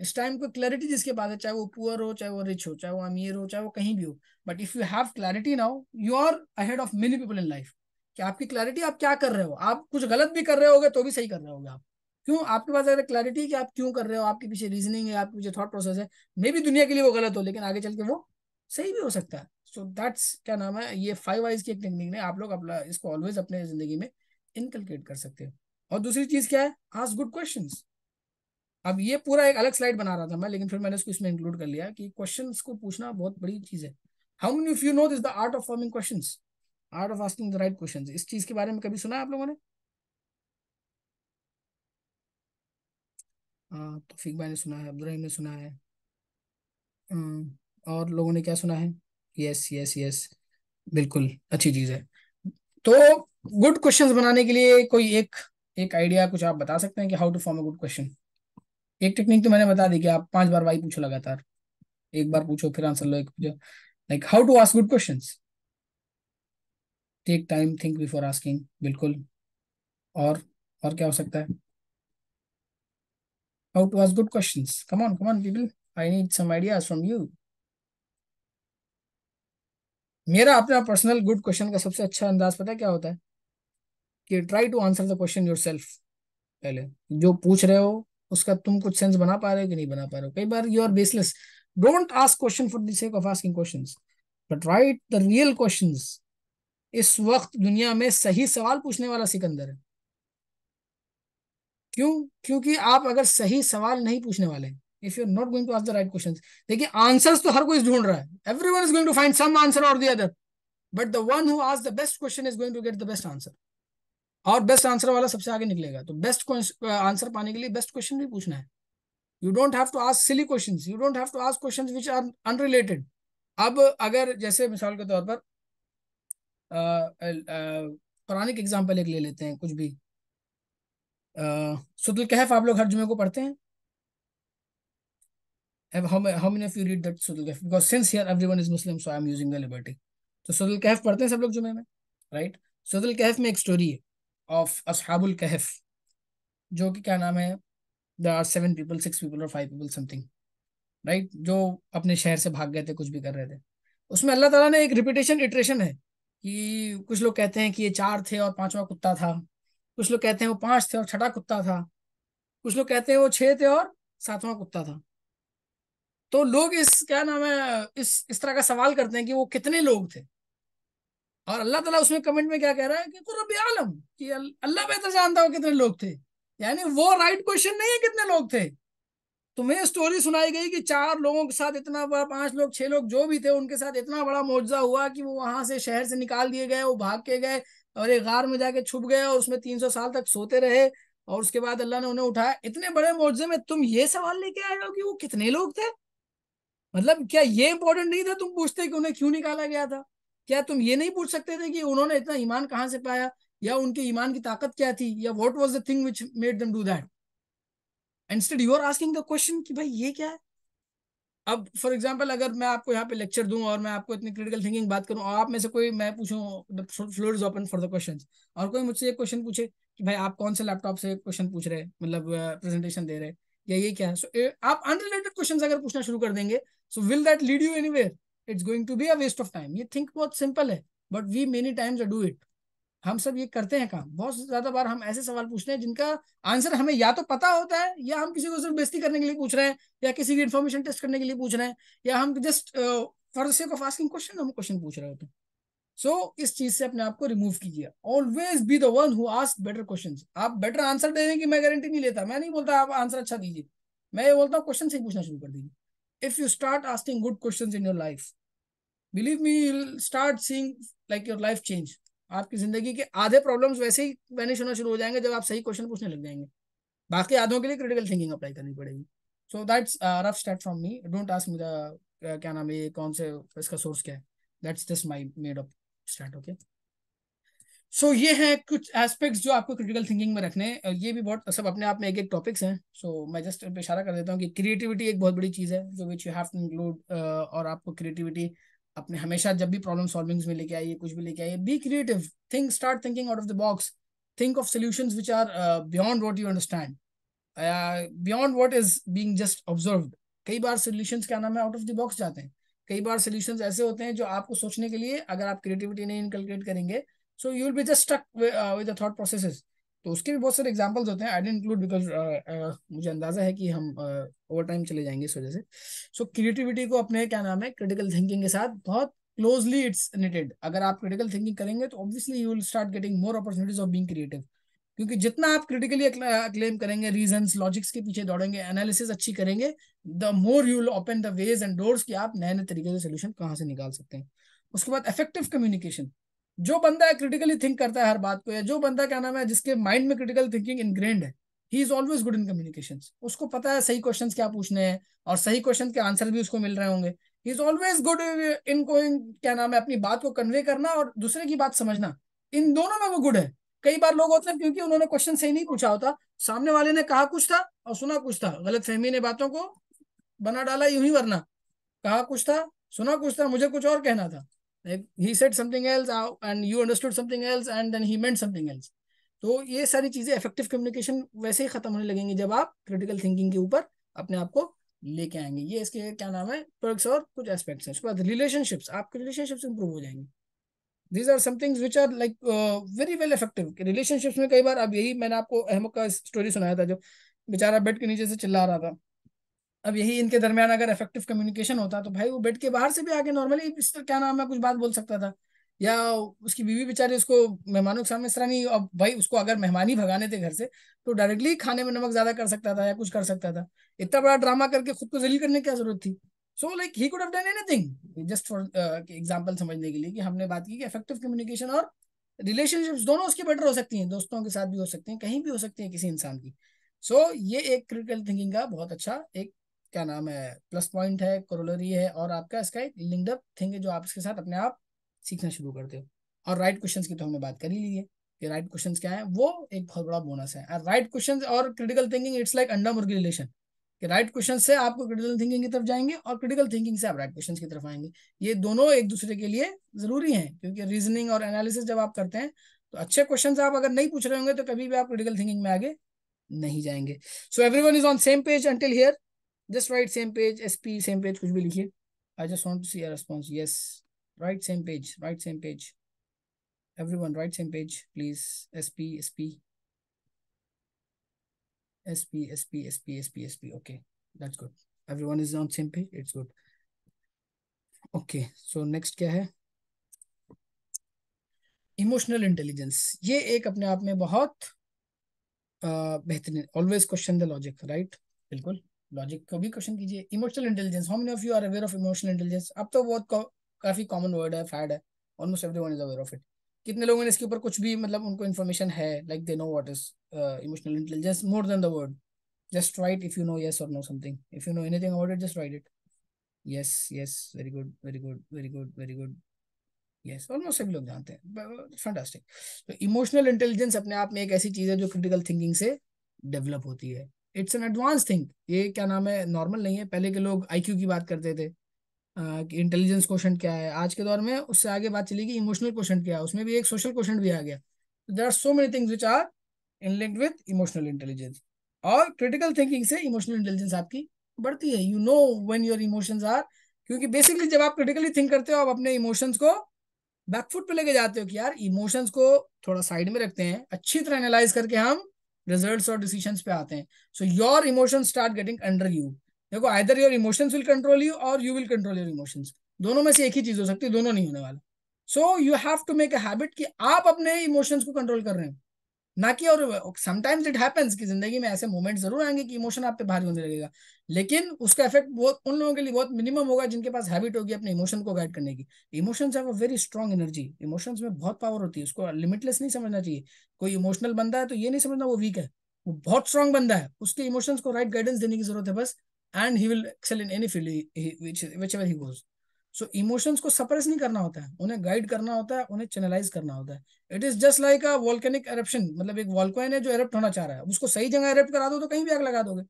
[SPEAKER 1] इस टाइम को क्लैरिटी जिसके पास है चाहे वो पुअर हो चाहे वो रिच हो चाहे वो अमीर हो चाहे वो कहीं भी हो but if you have clarity now you are ahead of many people in life कि आपकी क्लैरिटी आप क्या कर रहे हो आप कुछ गलत भी कर रहे होगे तो भी सही कर रहे होगे आप क्यों आपके पास अगर क्लैरिटी कि आप क्यों कर रहे हो आपके पीछे रीजनिंग है आपके पीछे थॉट प्रोसेस है मे भी दुनिया के लिए वो गलत हो लेकिन आगे चल के वो सही भी हो सकता है सो दैट्स क्या नाम है ये फाइव आइज की एक टेक्निक है आप लोग अपना इसको ऑलवेज अपने जिंदगी में इनकलकेट कर सकते हो और दूसरी चीज क्या है आस्क गुड क्वेश्चन अब ये पूरा एक अलग स्लाइड बना रहा था मैं लेकिन फिर मैंने इसको इसमें इंक्लूड कर लिया कि क्वेश्चन को पूछना बहुत बड़ी चीज है how many you know this the art of forming question art of asking the right question इस चीज के बारे में कभी सुना है आप लोगों ने हाँ, तोफिक भाई ने सुना है अब्दुलरहीम ने सुना है हम्म, और लोगों ने क्या सुना है यस यस यस बिल्कुल अच्छी चीज़ है तो गुड क्वेश्चन बनाने के लिए कोई एक एक आइडिया कुछ आप बता सकते हैं कि how to form a good question एक टेक्निक तो मैंने बता दी कि आप पांच बार वाई पूछो लगातार एक बार पूछो फिर आंसर लो एक like how to ask good question take time think before asking बिल्कुल और और क्या हो सकता है How to ask good questions. Come on, come on, people. I need some ideas from you. मेरा अपना पर्सनल गुड क्वेश्चन का सबसे अच्छा अंदाज पता क्या होता है कि try to answer the question your पहले जो पूछ रहे हो उसका तुम कुछ सेंस बना पा रहे हो कि नहीं बना पा रहे हो कई बार you are baseless don't ask question for the sake of asking question but right the real question इस वक्त दुनिया में सही सवाल पूछने वाला सिकंदर है क्यों क्योंकि आप अगर सही सवाल नहीं पूछने वाले if you not going to ask the right question देखिए आंसर्स तो हर कोई ढूंढ रहा है everyone is going to find some answer और the other but the one who आज the best question is going to get the best answer और बेस्ट आंसर वाला सबसे आगे निकलेगा तो बेस्ट आंसर पाने के लिए बेस्ट क्वेश्चन भी पूछना है you don't have to ask silly question you don't have to ask question which are unrelated अब अगर जैसे मिसाल के तौर पर पौराणिक एग्जाम्पल एक ले लेते हैं कुछ भी सुतुल आप लोग हर जुमे को पढ़ते हैं how, how many of you read that Sudul because since here everyone is Muslim so I am using the liberty तो Sudul कैफ पढ़ते हैं सब लोग जुमे में राइट Sudul में एक स्टोरी है ऑफ असहाबुल कहफ जो कि क्या नाम है there are seven people six people और फाइव पीपल समथिंग राइट जो अपने शहर से भाग गए थे कुछ भी कर रहे थे उसमें अल्लाह ताला ने एक रिपीटेशन इटरेशन है कि कुछ लोग कहते हैं कि ये चार थे और पांचवा कुत्ता था कुछ लोग कहते हैं वो पांच थे और छठा कुत्ता था कुछ लोग कहते हैं वो छह थे और सातवां कुत्ता था तो लोग इस क्या नाम है इस इस तरह का सवाल करते हैं कि वो कितने लोग थे और अल्लाह ताला उसमें कमेंट में क्या कह रहा है कि तो आलम कि अल्लाह बेहतर जानता हो कितने लोग थे यानी वो राइट क्वेश्चन नहीं है कितने लोग थे तुम्हें स्टोरी सुनाई गई कि चार लोगों के साथ इतना बड़ा पांच लोग छह लोग जो भी थे उनके साथ इतना बड़ा मुआवजा हुआ कि वो वहां से शहर से निकाल दिए गए वो भाग के गए और एक गार में जाके छुप गए और उसमें तीन सौ साल तक सोते रहे और उसके बाद अल्लाह ने उन्हें उठाया इतने बड़े मुआवजे में तुम ये सवाल लेके आए हो कि वो कितने लोग थे मतलब क्या ये इंपॉर्टेंट नहीं था तुम पूछते कि उन्हें क्यों निकाला गया था क्या तुम ये नहीं पूछ सकते थे कि उन्होंने इतना ईमान कहाँ से पाया या उनके ईमान की ताकत क्या थी या what was the thing which made them do that instead you are asking the question कि भाई ये क्या है अब फॉर एग्जाम्पल अगर मैं आपको यहाँ पे लेक्चर दूँ और मैं आपको इतनी क्रिटिकल थिंकिंग बात करूँ और आप में से कोई मैं पूछूँ the floor is open for the question और कोई मुझसे एक क्वेश्चन पूछे कि भाई आप कौन से लैपटॉप से क्वेश्चन पूछ रहे हैं मतलब प्रेजेंटेशन दे रहे हैं या ये क्या है सो so, आप अनरिलेटेड क्वेश्चन अगर पूछना शुरू कर देंगे so will that lead you any it's going to be a waste of time ये थिंक बहुत सिंपल है but we many times do it हम सब ये करते हैं काम बहुत ज्यादा बार हम ऐसे सवाल पूछते हैं जिनका आंसर हमें या तो पता होता है या हम किसी को सिर्फ बेस्ती करने के लिए पूछ रहे हैं या किसी की इन्फॉर्मेशन टेस्ट करने के लिए पूछ रहे हैं या हम just for of asking question हम क्वेश्चन पूछ रहे होते हैं सो so, इस चीज से अपने आप को रिमूव कीजिए always be the one who ask better question आप बेटर आंसर देने की मैं गारंटी नहीं लेता मैं नहीं बोलता आप आंसर अच्छा दीजिए मैं ये बोलता हूँ क्वेश्चन से ही पूछना शुरू कर दीजिए if you start asking good question in your life believe me start seeing like your life change आपकी जिंदगी के आधे प्रॉब्लम्स वैसे ही वैनिश होना शुरू हो जाएंगे जब आप सही क्वेश्चन पूछने लग जाएंगे बाकी आधों के लिए क्रिटिकल थिंकिंग अप्लाई करनी पड़ेगी so that's rough start from me don't ask me the क्या नाम है ये कौन से इसका सोर्स क्या है that's just my made up start okay so ये हैं कुछ एस्पेक्ट्स जो आपको क्रिटिकल थिंकिंग में रखने हैं ये भी बहुत सब अपने आप में एक एक टॉपिक्स हैं सो मैं जस्ट इशारा कर देता हूँ कि क्रिएटिविटी एक बहुत बड़ी चीज़ है जो which you have to include और आपको क्रिएटिविटी अपने हमेशा जब भी प्रॉब्लम सॉल्विंग्स में लेके आइए कुछ भी लेके आइए be creative think start thinking out of the box think of solution which are beyond what you understand beyond what is being just observe कई बार सोल्यूशन क्या नाम है आउट ऑफ द बॉक्स जाते हैं कई बार सोल्यूशन ऐसे होते हैं जो आपको सोचने के लिए अगर आप क्रिएटिविटी नहीं इनकलकेट करेंगे so you will be just stuck with the thought तो उसके भी बहुत सारे एग्जाम्पल्स होते हैं आई डेंट इंक्लूड बिकॉज मुझे अंदाजा है कि हम ओवर uh, टाइम चले जाएंगे इस वजह से सो so, क्रिएटिविटी को अपने क्या नाम है क्रिटिकल थिंकिंग के साथ बहुत क्लोजली इट्स रिलेटेड अगर आप क्रिटिकल थिंकिंग करेंगे तो obviously you will start getting more opportunities of being creative क्योंकि जितना आप क्रिटिकली क्लेम करेंगे रीजन लॉजिक्स के पीछे दौड़ेंगे एनालिसिस अच्छी करेंगे the more you open the ways and doors कि आप नए नए तरीके से सोल्यूशन कहाँ से निकाल सकते हैं उसके बाद इफेक्टिव कम्युनिकेशन जो बंदा क्रिटिकली थिंक करता है हर बात को या जो बंदा क्या नाम है जिसके माइंड में क्रिटिकल थिंकिंग इनग्रेंड है he is always good in communication उसको पता है सही क्वेश्चन क्या पूछने हैं और सही क्वेश्चन के आंसर भी उसको मिल रहे होंगे he is always good in going क्या नाम है अपनी बात को कन्वे करना और दूसरे की बात समझना इन दोनों में वो गुड है कई बार लोग होते हैं क्योंकि उन्होंने क्वेश्चन सही नहीं पूछा होता सामने वाले ने कहा कुछ था और सुना कुछ था गलत फहमी ने बातों को बना डाला यूं ही वरना कहा कुछ था सुना कुछ था मुझे कुछ और कहना था like he said something else uh, and you understood something else and then he meant something else तो ये सारी चीजें इफेक्टिव कम्युनिकेशन वैसे ही खत्म होने लगेंगी जब आप क्रिटिकल थिंकिंग के ऊपर अपने आप को लेके आएंगे ये इसके क्या नाम है पर्क्स और कुछ एस्पेक्ट्स हैं उसके बाद रिलेशनशिप्स आपके रिलेशनशिप्स इंप्रूव हो जाएंगे these are somethings which are like very well effective relationships में कई बार अब यही मैंने आपको अहमद का स्टोरी सुनाया था जो बेचारा बेड के नीचे से चिल्ला रहा था अब यही इनके दरमियान अगर इफेक्टिव कम्युनिकेशन होता तो भाई वो बेड के बाहर से भी आके नॉर्मली इस क्या नाम है कुछ बात बोल सकता था या उसकी बीवी बेचारी उसको मेहमानों के सामने इस तरह नहीं अब भाई उसको अगर मेहमान ही भगाने थे घर से तो डायरेक्टली खाने में नमक ज्यादा कर सकता था या कुछ कर सकता था इतना बड़ा ड्रामा करके खुद को जलील करने की क्या जरूरत थी so like he could have done anything just for example समझने के लिए कि हमने बात की कि इफेक्टिव कम्युनिकेशन और रिलेशनशिप्स दोनों उसकी बेटर हो सकती हैं दोस्तों के साथ भी हो सकते हैं कहीं भी हो सकती है किसी इंसान की सो so, ये एक क्रिटिकल थिंकिंग का बहुत अच्छा एक क्या नाम है प्लस पॉइंट है कोरोलरी है और आपका इसका एक लिंकडअप थिंग है जो आप इसके साथ अपने आप सीखना शुरू करते हो और राइट क्वेश्चंस की तो हमने बात कर ही ली है कि राइट क्वेश्चंस क्या है वो एक बहुत बड़ा बोनस है राइट क्वेश्चन और क्रिटिकल थिंकिंग इट्स लाइक अंडा मुर्गी रिलेशन कि राइट क्वेश्चन से आपको क्रिटिकल थिंकिंग की तरफ जाएंगे और क्रिटिकल थिंकिंग से आप राइट क्वेश्चन की तरफ आएंगे ये दोनों एक दूसरे के लिए जरूरी है क्योंकि रीजनिंग और एनालिसिस जब आप करते हैं तो अच्छे क्वेश्चन आप अगर नहीं पूछ रहे होंगे तो कभी भी आप क्रिटिकल थिंकिंग में आगे नहीं जाएंगे so everyone is on same page until here just right same page S P same page कुछ भी लिखिए I just want to see response yes right same page right same page everyone right same page please S P S P S P S P S P S P S P okay that's good everyone is on same page it's good okay so next क्या है emotional intelligence ये एक अपने आप में बहुत uh, बेहतरीन always question the logic right बिल्कुल लॉजिक को भी क्वेश्चन कीजिए emotional intelligence how many of you are aware of emotional intelligence अब तो बहुत काफी कॉमन वर्ड है फैड है almost everyone is aware of it कितने लोगों ने इसके ऊपर कुछ भी मतलब उनको इन्फॉर्मेशन है like they know what is emotional intelligence more than the word just write if you know yes और no something if you know anything about it just write it yes yes very good very good very good very good yes almost सभी लोग जानते हैं emotional intelligence uh, अपने आप में एक ऐसी चीज है जो क्रिटिकल थिंकिंग से डेवलप होती है इट्स एन एडवांस थिंग ये क्या नाम है नॉर्मल नहीं है पहले के लोग आईक्यू की बात करते थे कि इंटेलिजेंस क्वेश्चन क्या है आज के दौर में उससे आगे बात चली कि इमोशनल क्वेश्चन क्या है उसमें भी एक सोशल क्वेश्चन भी आ गया there are so many things which are in link with emotional intelligence और क्रिटिकल थिंकिंग से इमोशनल इंटेलिजेंस आपकी बढ़ती है you know when your emotions are क्योंकि बेसिकली जब आप क्रिटिकली थिंक करते हो आप अपने इमोशंस को बैकफुट पे लेके जाते हो कि यार इमोशंस को थोड़ा साइड में रखते हैं अच्छी तरह एनालाइज करके हम रिजल्ट्स और डिसीजंस पे आते हैं so your emotion start getting under you देखो either your emotions will control you और you will control your emotions दोनों में से एक ही चीज हो सकती है दोनों नहीं होने वाला so you have to make a habit कि आप अपने इमोशंस को कंट्रोल कर रहे हैं ना कि और समटाइम्स इट हैपेंस कि जिंदगी में ऐसे मोमेंट जरूर आएंगे कि इमोशन आप पे भारी होने लगेगा लेकिन उसका इफेक्ट बहुत उन लोगों के लिए बहुत मिनिमम होगा जिनके पास हैबिट होगी अपने इमोशन को गाइड करने की emotions have a very strong energy emotions में बहुत पावर होती है उसको लिमिटलेस नहीं समझना चाहिए कोई इमोशनल बंदा है तो ये नहीं समझना वो वीक है वो बहुत स्ट्रॉन्ग बंदा है उसके इमोशंस को राइट गाइडेंस देने की जरूरत है बस and he will excel in any field he goes so emotions को सप्रेस नहीं करना होता है उन्हें गाइड करना होता है उन्हें चैनलाइज करना होता है it is just like a volcanic eruption मतलब एक वॉल्केन है जो एरप्ट होना चाह रहा है उसको सही जगह एरप्ट करा दो तो कहीं भी आग लगा दोगे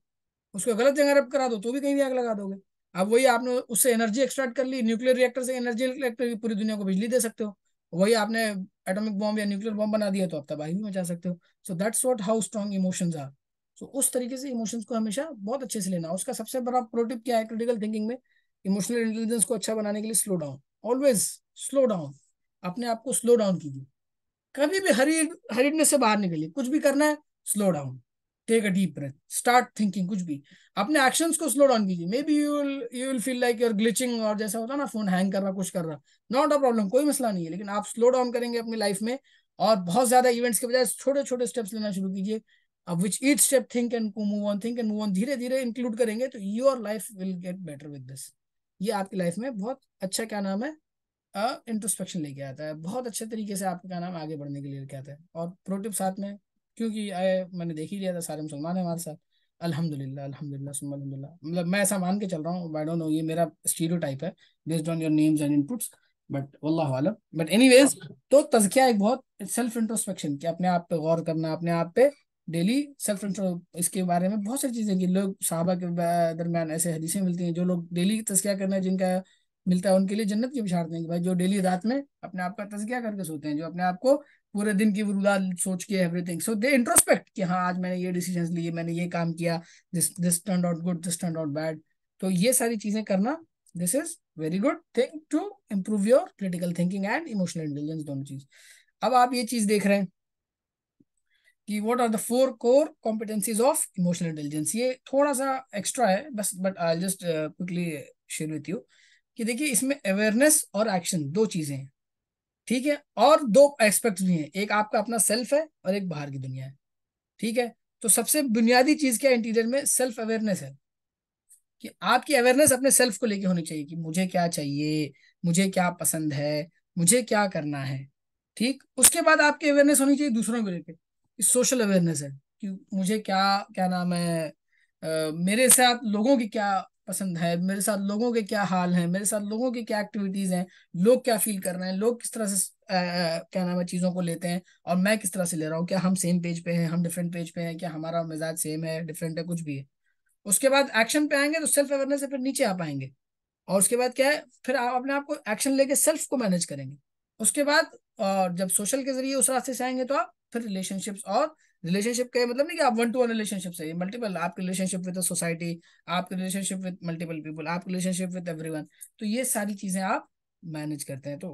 [SPEAKER 1] उसको गलत जगह एरप्ट करा दो तो भी कहीं भी आग लगा दोगे अब वही आपने उससे एनर्जी एक्सट्रैक्ट कर ली न्यूक्लियर रिएक्टर से एनर्जी रिएक्टर की पूरी दुनिया को बिजली दे सकते हो वही आपने एटॉमिक बॉम्ब या न्यूक्लियर बॉम्ब बना दिया तो आप तबाही भी मचा सकते हो so that's what how strong emotions are so उस तरीके से इमोशंस को हमेशा बहुत अच्छे से लेना उसका सबसे बड़ा प्रोटिप क्या है क्रिटिकल थिंकिंग में इमोशनल इंटेलिजेंस को अच्छा बनाने के लिए slow down always slow down अपने आप को स्लो डाउन कीजिए कभी भी हरी हरीडनेस से बाहर निकलिए कुछ भी करना है slow down take a deep breath start thinking कुछ भी अपने एक्शंस को स्लो डाउन कीजिए maybe you you will feel like you're glitching और जैसा होता है ना फोन हैंग कर रहा कुछ कर रहा नॉट अ प्रॉब्लम कोई मसला नहीं है लेकिन आप स्लो डाउन करेंगे अपनी लाइफ में और बहुत ज्यादा इवेंट्स के बजाय छोटे छोटे स्टेप्स लेना शुरू कीजिए अब which each step think and move on think and move on धीरे धीरे इंक्लूड करेंगे तो your life will get better with this ये आपकी लाइफ में बहुत अच्छा क्या नाम है इंट्रोस्पेक्शन लेके आता है बहुत अच्छे तरीके से आपका क्या नाम आगे बढ़ने के लिए लेके आता है और प्रोटिप साथ में क्योंकि आए मैंने देख ही लिया था सारे मुसलमान हैं हमारे साथ अल्हम्दुलिल्लाह अल्हम्दुलिल्लाह सुम्मा अल्हम्दुलिल्लाह मतलब मैं ऐसा मान के चल रहा हूँ आई डोंट नो ये मेरा स्टीरियो टाइप है based on your names and inputs but वल्लाह आलम बट एनीवेज तो तजकिया एक बहुत सेल्फ इंट्रोस्पेक्शन कि अपने आप पे गौर करना अपने आप पे डेली सेल्फ इसके बारे में बहुत सारी चीज़ें कि लोग साहबा के दरमियान ऐसे हदीसें मिलती हैं जो लोग डेली तस्किया करना जिनका मिलता है उनके लिए जन्नत की बिछाड़ते हैं कि भाई जो डेली रात में अपने आप का तस्किया करके सोते हैं जो अपने आप को पूरे दिन की वरूदात सोच के एवरीथिंग सो दे इंट्रोस्पेक्ट कि हाँ आज मैंने ये डिसीजन लिए मैंने ये काम किया this this turn out good this turn out bad तो ये सारी चीज़ें करना this is very good thing to improve your critical thinking and emotional intelligence दोनों चीज़ अब आप ये चीज़ देख रहे हैं कि what are the four core competencies of emotional intelligence ये थोड़ा सा एक्स्ट्रा है बस but I just quickly share with you कि देखिए इसमें अवेयरनेस और एक्शन दो चीजें हैं ठीक है और दो एस्पेक्ट भी हैं एक आपका अपना सेल्फ है और एक बाहर की दुनिया है ठीक है तो सबसे बुनियादी चीज क्या इंटीरियर में सेल्फ अवेयरनेस है कि आपकी अवेयरनेस अपने सेल्फ को लेके होनी चाहिए कि मुझे क्या चाहिए मुझे क्या पसंद है मुझे क्या करना है ठीक उसके बाद आपकी अवेयरनेस होनी चाहिए दूसरों को लेकर सोशल अवेयरनेस है कि मुझे क्या क्या नाम है आ, मेरे साथ लोगों की क्या पसंद है मेरे साथ लोगों के क्या हाल हैं मेरे साथ लोगों की क्या एक्टिविटीज हैं लोग क्या फील कर रहे हैं लोग किस तरह से आ, क्या नाम है चीज़ों को लेते हैं और मैं किस तरह से ले रहा हूँ क्या हम सेम पेज पे हैं हम डिफरेंट पेज पे हैं क्या हमारा मिजाज सेम है डिफरेंट है कुछ भी है उसके बाद एक्शन पे आएंगे तो सेल्फ अवेयरनेस से फिर नीचे आ पाएंगे और उसके बाद क्या है फिर आप अपने आप को एक्शन लेके सेल्फ को मैनेज करेंगे उसके बाद और जब सोशल के जरिए उस रास्ते से आएंगे तो आप फिर रिलेशनशिप्स और रिलेशनशिप का मतलब नहीं कि आप वन टू वन रिलेशनशिप है मल्टीपल आपके रिलेशनशिप विद सोसाइटी आपके रिलेशनशिप विद मल्टीपल पीपल आपके रिलेशनशिप विद एवरी तो ये सारी चीजें आप मैनेज करते हैं तो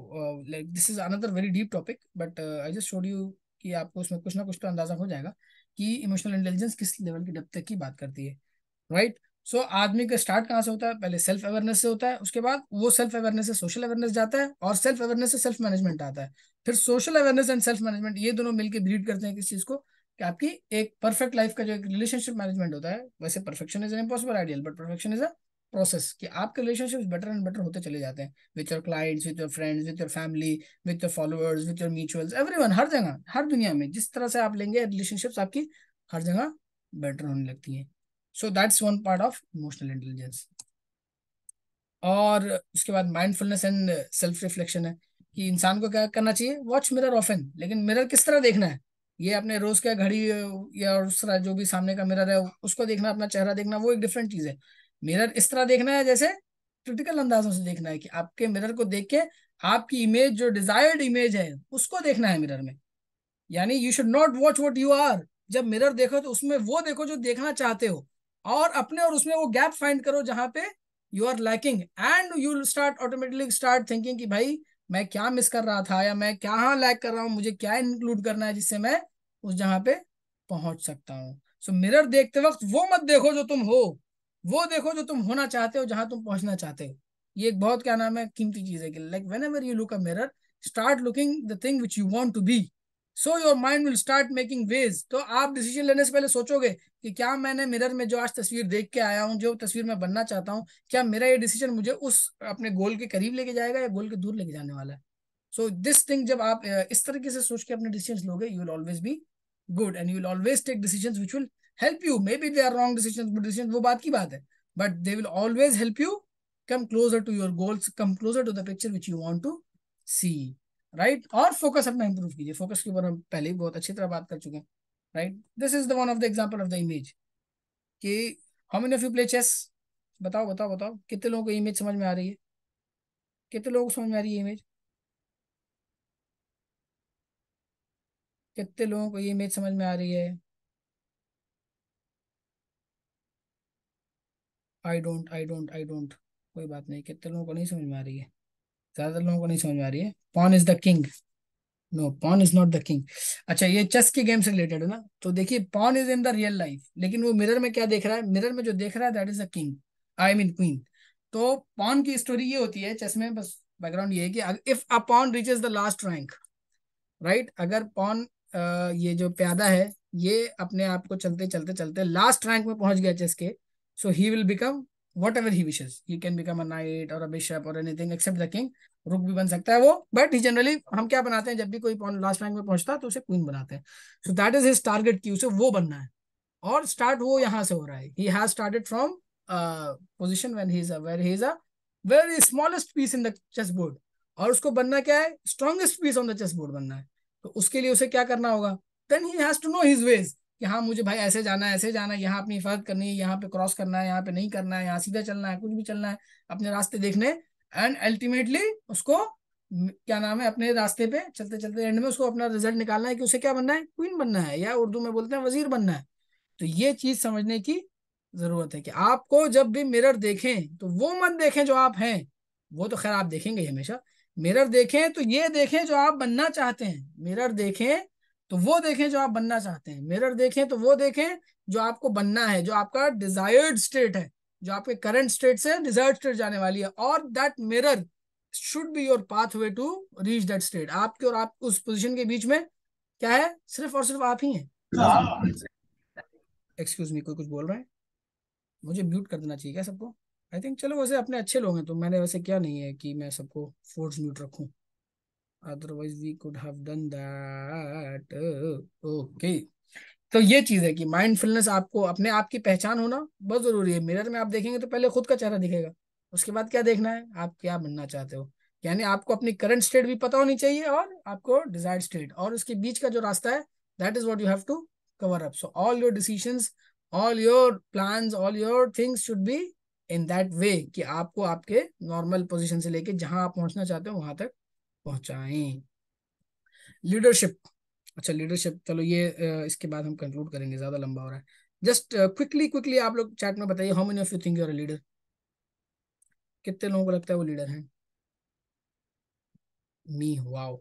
[SPEAKER 1] like this is another very deep topic but I just showed you कि आपको उसमें कुछ ना कुछ तो अंदाजा हो जाएगा कि इमोशनल इंटेलिजेंस किस लेवल की डेप्थ तक की बात करती है राइट right? सो so, आदमी का स्टार्ट कहाँ से होता है पहले सेल्फ अवेयरनेस से होता है उसके बाद वो सेल्फ अवेयरनेस से सोशल अवेयरनेस जाता है और सेल्फ अवेयरनेस से सेल्फ मैनेजमेंट आता है फिर social awareness and self management ये दोनों मिलकर ब्रीड करते हैं किस चीज़ को कि आपकी एक परफेक्ट लाइफ का जो एक रिलेशनशिप मैनेजमेंट होता है वैसे perfection is impossible ideal but perfection is a process कि आपके रिलेशनशिप बेटर एंड बेटर होते चले जाते हैं with your clients with your friends with your family with your followers with your mutuals everyone हर जगह हर दुनिया में जिस तरह से आप लेंगे रिलेशनशिप्स आपकी हर जगह बेटर होने लगती हैं so that's one part of emotional intelligence और उसके बाद माइंडफुलनेस एंड सेल्फ रिफ्लेक्शन है कि इंसान को क्या करना चाहिए वॉच मिरर ऑफन लेकिन मिरर किस तरह देखना है ये अपने रोज क्या घड़ी या उस तरह जो भी सामने का मिरर है उसको देखना अपना चेहरा देखना वो एक डिफरेंट चीज है मिरर इस तरह देखना है जैसे क्रिटिकल अंदाजों से देखना है कि आपके मिरर को देख के आपकी इमेज जो डिजायर्ड इमेज है उसको देखना है मिरर में यानी you should not watch what you are जब मिरर देखो तो उसमें वो देखो जो देखना चाहते हो और अपने और उसमें वो गैप फाइंड करो जहाँ पे you are lacking and you start automatically start thinking कि भाई मैं क्या मिस कर रहा था या मैं क्या लैक हाँ, कर रहा हूँ मुझे क्या इंक्लूड करना है जिससे मैं उस जगह पे पहुंच सकता हूँ सो so, मिरर देखते वक्त वो मत देखो जो तुम हो वो देखो जो तुम होना चाहते हो जहां तुम पहुंचना चाहते हो ये एक बहुत क्या नाम है कीमती चीज है like whenever you look a mirror start looking the thing which you want to be so your mind will start making ways तो आप डिसीजन लेने से पहले सोचोगे कि क्या मैंने मिरर में जो आज तस्वीर देख के आया हूँ जो तस्वीर मैं बनना चाहता हूँ क्या मेरा ये डिसीजन मुझे उस अपने गोल के करीब लेके जाएगा या गोल के दूर लेके जाने वाला है सो दिस थिंग जब आप इस तरीके से सोच के अपने डिसीजन लोगे you will always be good and you will always take decision which will help you maybe they are wrong decision good decision वो बात की बात है but they will always help you come closer to your goals come closer to the picture which you want to see right और focus अपना improve कीजिए focus के ऊपर हम पहले ही बहुत अच्छी तरह बात कर चुके हैं right this is the one of the example of the image कि how many of you play chess बताओ बताओ बताओ कितने लोगों को इमेज समझ में आ रही है कितने लोगों को समझ में आ रही है इमेज कितने लोगों को ये इमेज समझ में आ रही है I don't I don't I don't कोई बात नहीं कितने लोगों को नहीं समझ में आ रही है ज्यादा लोगों को नहीं समझ में आ रही है pawn is the king no pawn is not the king अच्छा ये चेस के गेम से रिलेटेड है ना तो देखिए pawn is in the real life लेकिन वो मिरर में क्या देख रहा है मिरर में जो देख रहा है that is a king I mean queen तो पॉन की स्टोरी ये होती है चेस में बस बैकग्राउंड ये है कि if a pawn reaches the last rank right अगर पॉन ये जो प्यादा है ये अपने आप को चलते चलते चलते लास्ट रैंक में पहुंच गया चेस के so he will become whatever he wishes. He can become a knight or a bishop or anything except the king. रुक भी बन सकता है वो बट जनरली हम क्या बनाते हैं जब भी कोई लास्ट रैंक में पहुंचता है तो उसे क्वीन बनाते हैं so that is his target कि उसे वो बनना है और स्टार्ट वो यहाँ से हो रहा है he has started from position when he is where he is a very smallest piece in the chess board और उसको बनना क्या है strongest piece on the chess board बनना है तो उसके लिए उसे क्या करना होगा then he has to know his ways कि हाँ मुझे भाई ऐसे जाना है ऐसे जाना है यहाँ अपनी हिफाजत करनी है यहाँ पे क्रॉस करना है यहाँ पे नहीं करना है यहाँ सीधा चलना है कुछ भी चलना है अपने रास्ते देखने एंड अल्टीमेटली उसको क्या नाम है अपने रास्ते पे चलते चलते एंड में उसको अपना रिजल्ट निकालना है कि उसे क्या बनना है क्वीन बनना है या उर्दू में बोलते हैं वजीर बनना है तो ये चीज समझने की जरूरत है कि आपको जब भी मिरर देखें तो वो मत देखें जो आप हैं वो तो खैर आप देखेंगे हमेशा मिरर देखें तो ये देखें जो आप बनना चाहते हैं मिरर देखें तो वो देखें जो आप बनना चाहते हैं मिरर देखें तो वो देखें जो आपको बनना है जो आपका डिजायर्ड स्टेट है जो आपके करंट स्टेट से डिजायर्ड स्टेट जाने वाली है और that mirror should be your pathway to reach that state आपके और आप उस पोजीशन के बीच में क्या है सिर्फ और सिर्फ आप ही हैं एक्सक्यूज मी कोई कुछ बोल रहा है मुझे म्यूट कर देना चाहिए क्या सबको आई थिंक चलो वैसे अपने अच्छे लोग हैं तो मैंने वैसे क्या नहीं है कि मैं सबको फोर्स म्यूट रखू otherwise we could have done that okay तो ये चीज है कि माइंडफुलनेस आपको अपने आप की पहचान होना बहुत जरूरी है मिरर में आप देखेंगे तो पहले खुद का चेहरा दिखेगा उसके बाद क्या देखना है आप क्या बनना चाहते हो यानी आपको अपनी करंट स्टेट भी पता होनी चाहिए और आपको डिजायर्ड स्टेट और उसके बीच का जो रास्ता है that is what you have to cover up so all your decisions, all your plans, all your things should be in that way कि आपको आपके नॉर्मल position से लेके जहां आप पहुंचना चाहते हो वहां तक पहुंचाएं लीडरशिप अच्छा लीडरशिप चलो ये इसके बाद हम कंक्लूड करेंगे ज्यादा लंबा हो रहा है जस्ट क्विकली क्विकली आप लोग चैट में बताइए how many of you think your leader कितने लोगों को लगता है वो लीडर हैं मी वाओ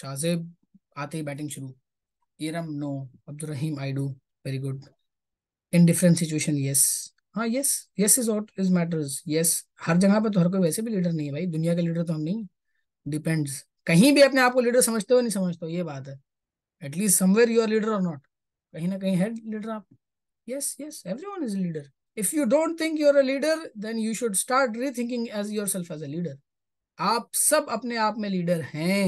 [SPEAKER 1] शाहजेब आते ही बैटिंग शुरू इरम नो रहीम I do very good in different situation yes हाँ yes yes is what is matters yes हर जगह पर तो हर कोई वैसे भी लीडर नहीं है भाई दुनिया का लीडर तो हम नहीं डिपेंड्स कहीं भी अपने आप को लीडर समझते हो नहीं समझते हो ये बात है at least somewhere you are leader और नॉट कहीं ना कहीं है लीडर आप yes yes everyone is leader if you don't think you are a leader then you should start rethinking as your self as a leader आप सब अपने आप में लीडर हैं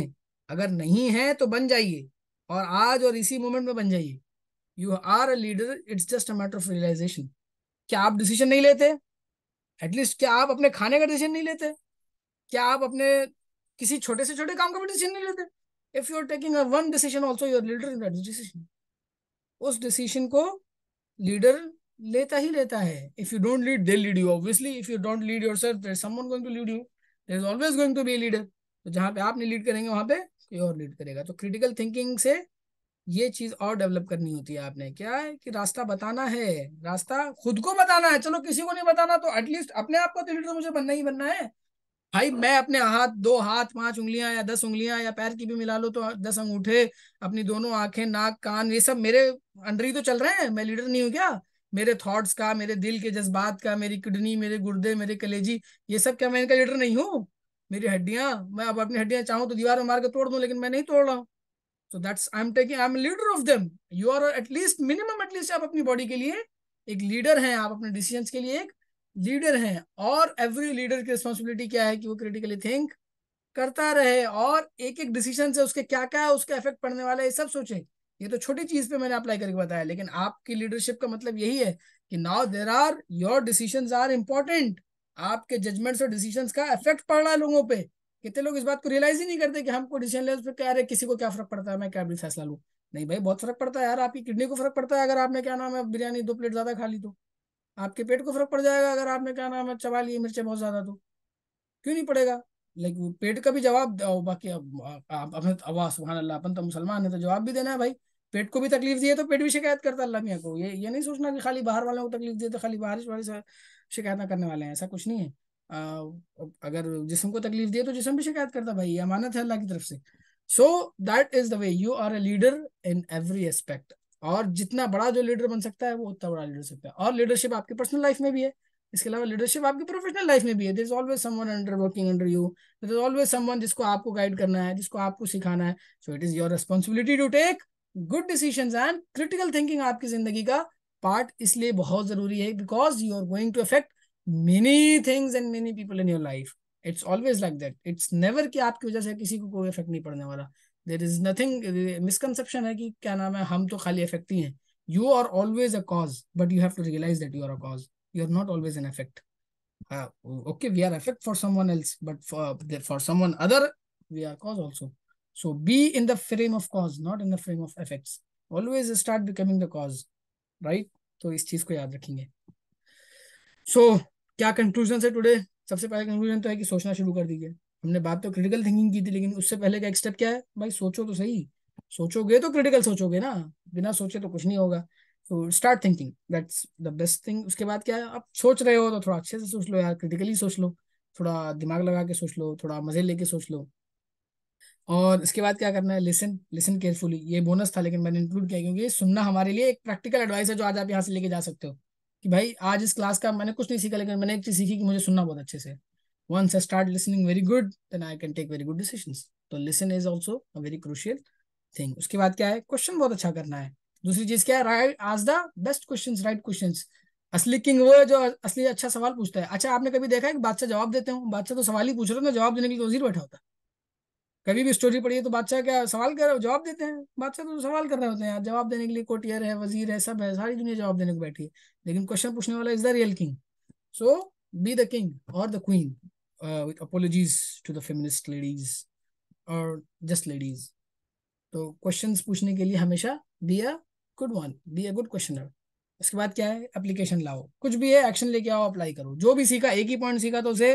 [SPEAKER 1] अगर नहीं है तो बन जाइए और आज और इसी मोमेंट में बन जाइए you are a leader it's just a matter of realization क्या आप डिसीजन नहीं लेते एटलीस्ट क्या आप अपने खाने का डिसीजन नहीं लेते क्या आप अपने किसी छोटे से छोटे काम का भी डिसीजन नहीं लेते if you are taking a one decision also your leader in that decision उस डिसीजन को लीडर लेता ही लेता है if you don't lead they lead you obviously if you don't lead yourself there is someone going to lead you there is always going to be a leader तो जहां पे आप नहीं लीड करेंगे वहां पे कोई और लीड करेगा तो क्रिटिकल थिंकिंग से ये चीज और डेवलप करनी होती है आपने क्या है कि रास्ता बताना है रास्ता खुद को बताना है चलो किसी को नहीं बताना तो एटलीस्ट अपने आप को तो लीडर तो मुझे बनना ही बनना है भाई मैं अपने हाथ दो हाथ पांच उंगलियां या दस उंगलियां या पैर की भी मिला लो तो दस अंगूठे अपनी दोनों आंखें नाक कान ये सब मेरे अंडर ही तो चल रहे हैं मैं लीडर नहीं हूँ क्या मेरे थॉट्स का मेरे दिल के जज्बात का मेरी किडनी मेरे गुर्दे मेरे कलेजी ये सब क्या मैं इनका लीडर नहीं हूँ मेरी हड्डियां मैं अब अपनी हड्डियां चाहूँ तो दीवार में मार के तोड़ दूँ लेकिन मैं नहीं तोड़ रहा हूँ so that's I am taking I am leader of them you are at least minimum at least आप अपनी बॉडी के लिए एक लीडर हैं आप अपने डिसीजन के लिए एक लीडर हैं और एवरी लीडर की रिस्पॉन्सिबिलिटी क्या है कि वो क्रिटिकली थिंक करता रहे और एक एक डिसीजन से उसके क्या क्या है उसका इफेक्ट पड़ने वाला है ये सब सोचे ये तो छोटी चीज पे मैंने अप्लाई करके बताया लेकिन आपकी लीडरशिप का मतलब यही है कि now there are your decision are important आपके जजमेंट्स और डिसीजन का इफेक्ट पड़ रहा है लोगों पे कितने लोग इस बात को रियलाइज ही नहीं करते कि हमको डिसीजन लेवल पे क्या रहे किसी को क्या फर्क पड़ता है मैं क्या भी फैसला लूँ नहीं भाई बहुत फर्क पड़ता है यार आपकी किडनी को फर्क पड़ता है अगर आपने क्या नाम है बिरयानी दो प्लेट ज्यादा खा ली तो आपके पेट को फर्क पड़ जाएगा अगर आपने क्या नाम है चबा लिए मिर्चें बहुत ज्यादा तो क्यों नहीं पड़ेगा लेकिन पेट का भी जवाब बाकी अपने अवाज सुबह अल्लाह अपन तो मुसलमान है तो जवाब भी देना है भाई पेट को भी तकलीफ दी है तो पेट भी शिकायत करता अल्लाह मियाँ को ये ये नहीं सोचना कि खाली बाहर वालों को तकलीफ दी तो खाली बारिश वारिश से शिकायत ना करने वाले हैं ऐसा कुछ नहीं है आ, अगर जिसम को तकलीफ दिए तो जिसम भी शिकायत करता भाई ये अमानत है अल्लाह की तरफ से so that is the way you are a leader in every aspect और जितना बड़ा जो लीडर बन सकता है वो उतना बड़ा लीडर सकता है और लीडरशिप आपकी पर्सनल लाइफ में भी है इसके अलावा लीडरशिप आपकी प्रोफेशनल लाइफ में भी है always someone under working under you always someone जिसको आपको गाइड करना है जिसको आपको सिखाना है so it is your responsibility to take good decision and critical thinking आपकी जिंदगी का पार्ट इसलिए बहुत जरूरी है because you are going to affect many things and many people in your life it's always like that it's never कि आपकी वजह से किसी को कोई इफेक्ट नहीं पड़ने वाला देर इज नथिंग मिसकनसेप्शन है कि क्या नाम है हम तो खाली इफेक्ट ही हैं you are always a cause but you have to realize that you are a cause you are not always an effect okay we are effect for someone else but for someone other we are cause also so be in the frame of cause not in the frame of effects always start becoming the cause right तो इस चीज को याद रखेंगे so so, क्या conclusion है today सबसे पहले कंक्लूजन तो है कि सोचना शुरू कर दीजिए हमने बात तो क्रिटिकल थिंकिंग की थी लेकिन उससे पहले का एक स्टेप क्या है भाई सोचो तो सही सोचोगे तो क्रिटिकल सोचोगे ना बिना सोचे तो कुछ नहीं होगा तो start thinking that's the best thing उसके बाद क्या है आप सोच रहे हो तो थोड़ा अच्छे से सोच लो यार क्रिटिकली सोच लो थोड़ा दिमाग लगा के सोच लो थोड़ा मजे लेके सोच लो और इसके बाद क्या करना है लिसन लिसन केयरफुली ये बोनस था लेकिन मैंने इंक्लूड किया क्योंकि सुनना हमारे लिए एक प्रैक्टिकल एडवाइस है जो आज आप यहाँ से लेके जा सकते हो कि भाई आज इस क्लास का मैंने कुछ नहीं सीखा लेकिन मैंने एक चीज सीखी कि मुझे सुनना बहुत अच्छे से once i start listening very good then i can take very good decisions तो listen is also a very crucial thing उसके बाद क्या है क्वेश्चन बहुत अच्छा करना है दूसरी चीज क्या है राइट आज the best question right question asli king वो है जो असली अच्छा सवाल पूछता है अच्छा आपने कभी देखा है कि बादशाह जवाब देते हो बादशाह तो सवाल ही पूछ रहे हो na जवाब देने के लिए वजीर बैठा होता hai कभी भी स्टोरी पढ़ी है तो बादशाह क्या सवाल कर जवाब देते हैं बादशाह तो सवाल कर रहे होते हैं जवाब देने के लिए कोटियर है वजीर है सब है सारी दुनिया जवाब देने को बैठी है लेकिन क्वेश्चन पूछने वाला is the real king so be the king और the queen uh, with apologies to the feminist ladies or just ladies तो क्वेश्चंस पूछने के लिए हमेशा be a good one be a good questioner उसके बाद क्या है एप्लीकेशन लाओ कुछ भी है एक्शन लेके आओ अप्लाई करो जो भी सीखा एक ही पॉइंट सीखा तो उसे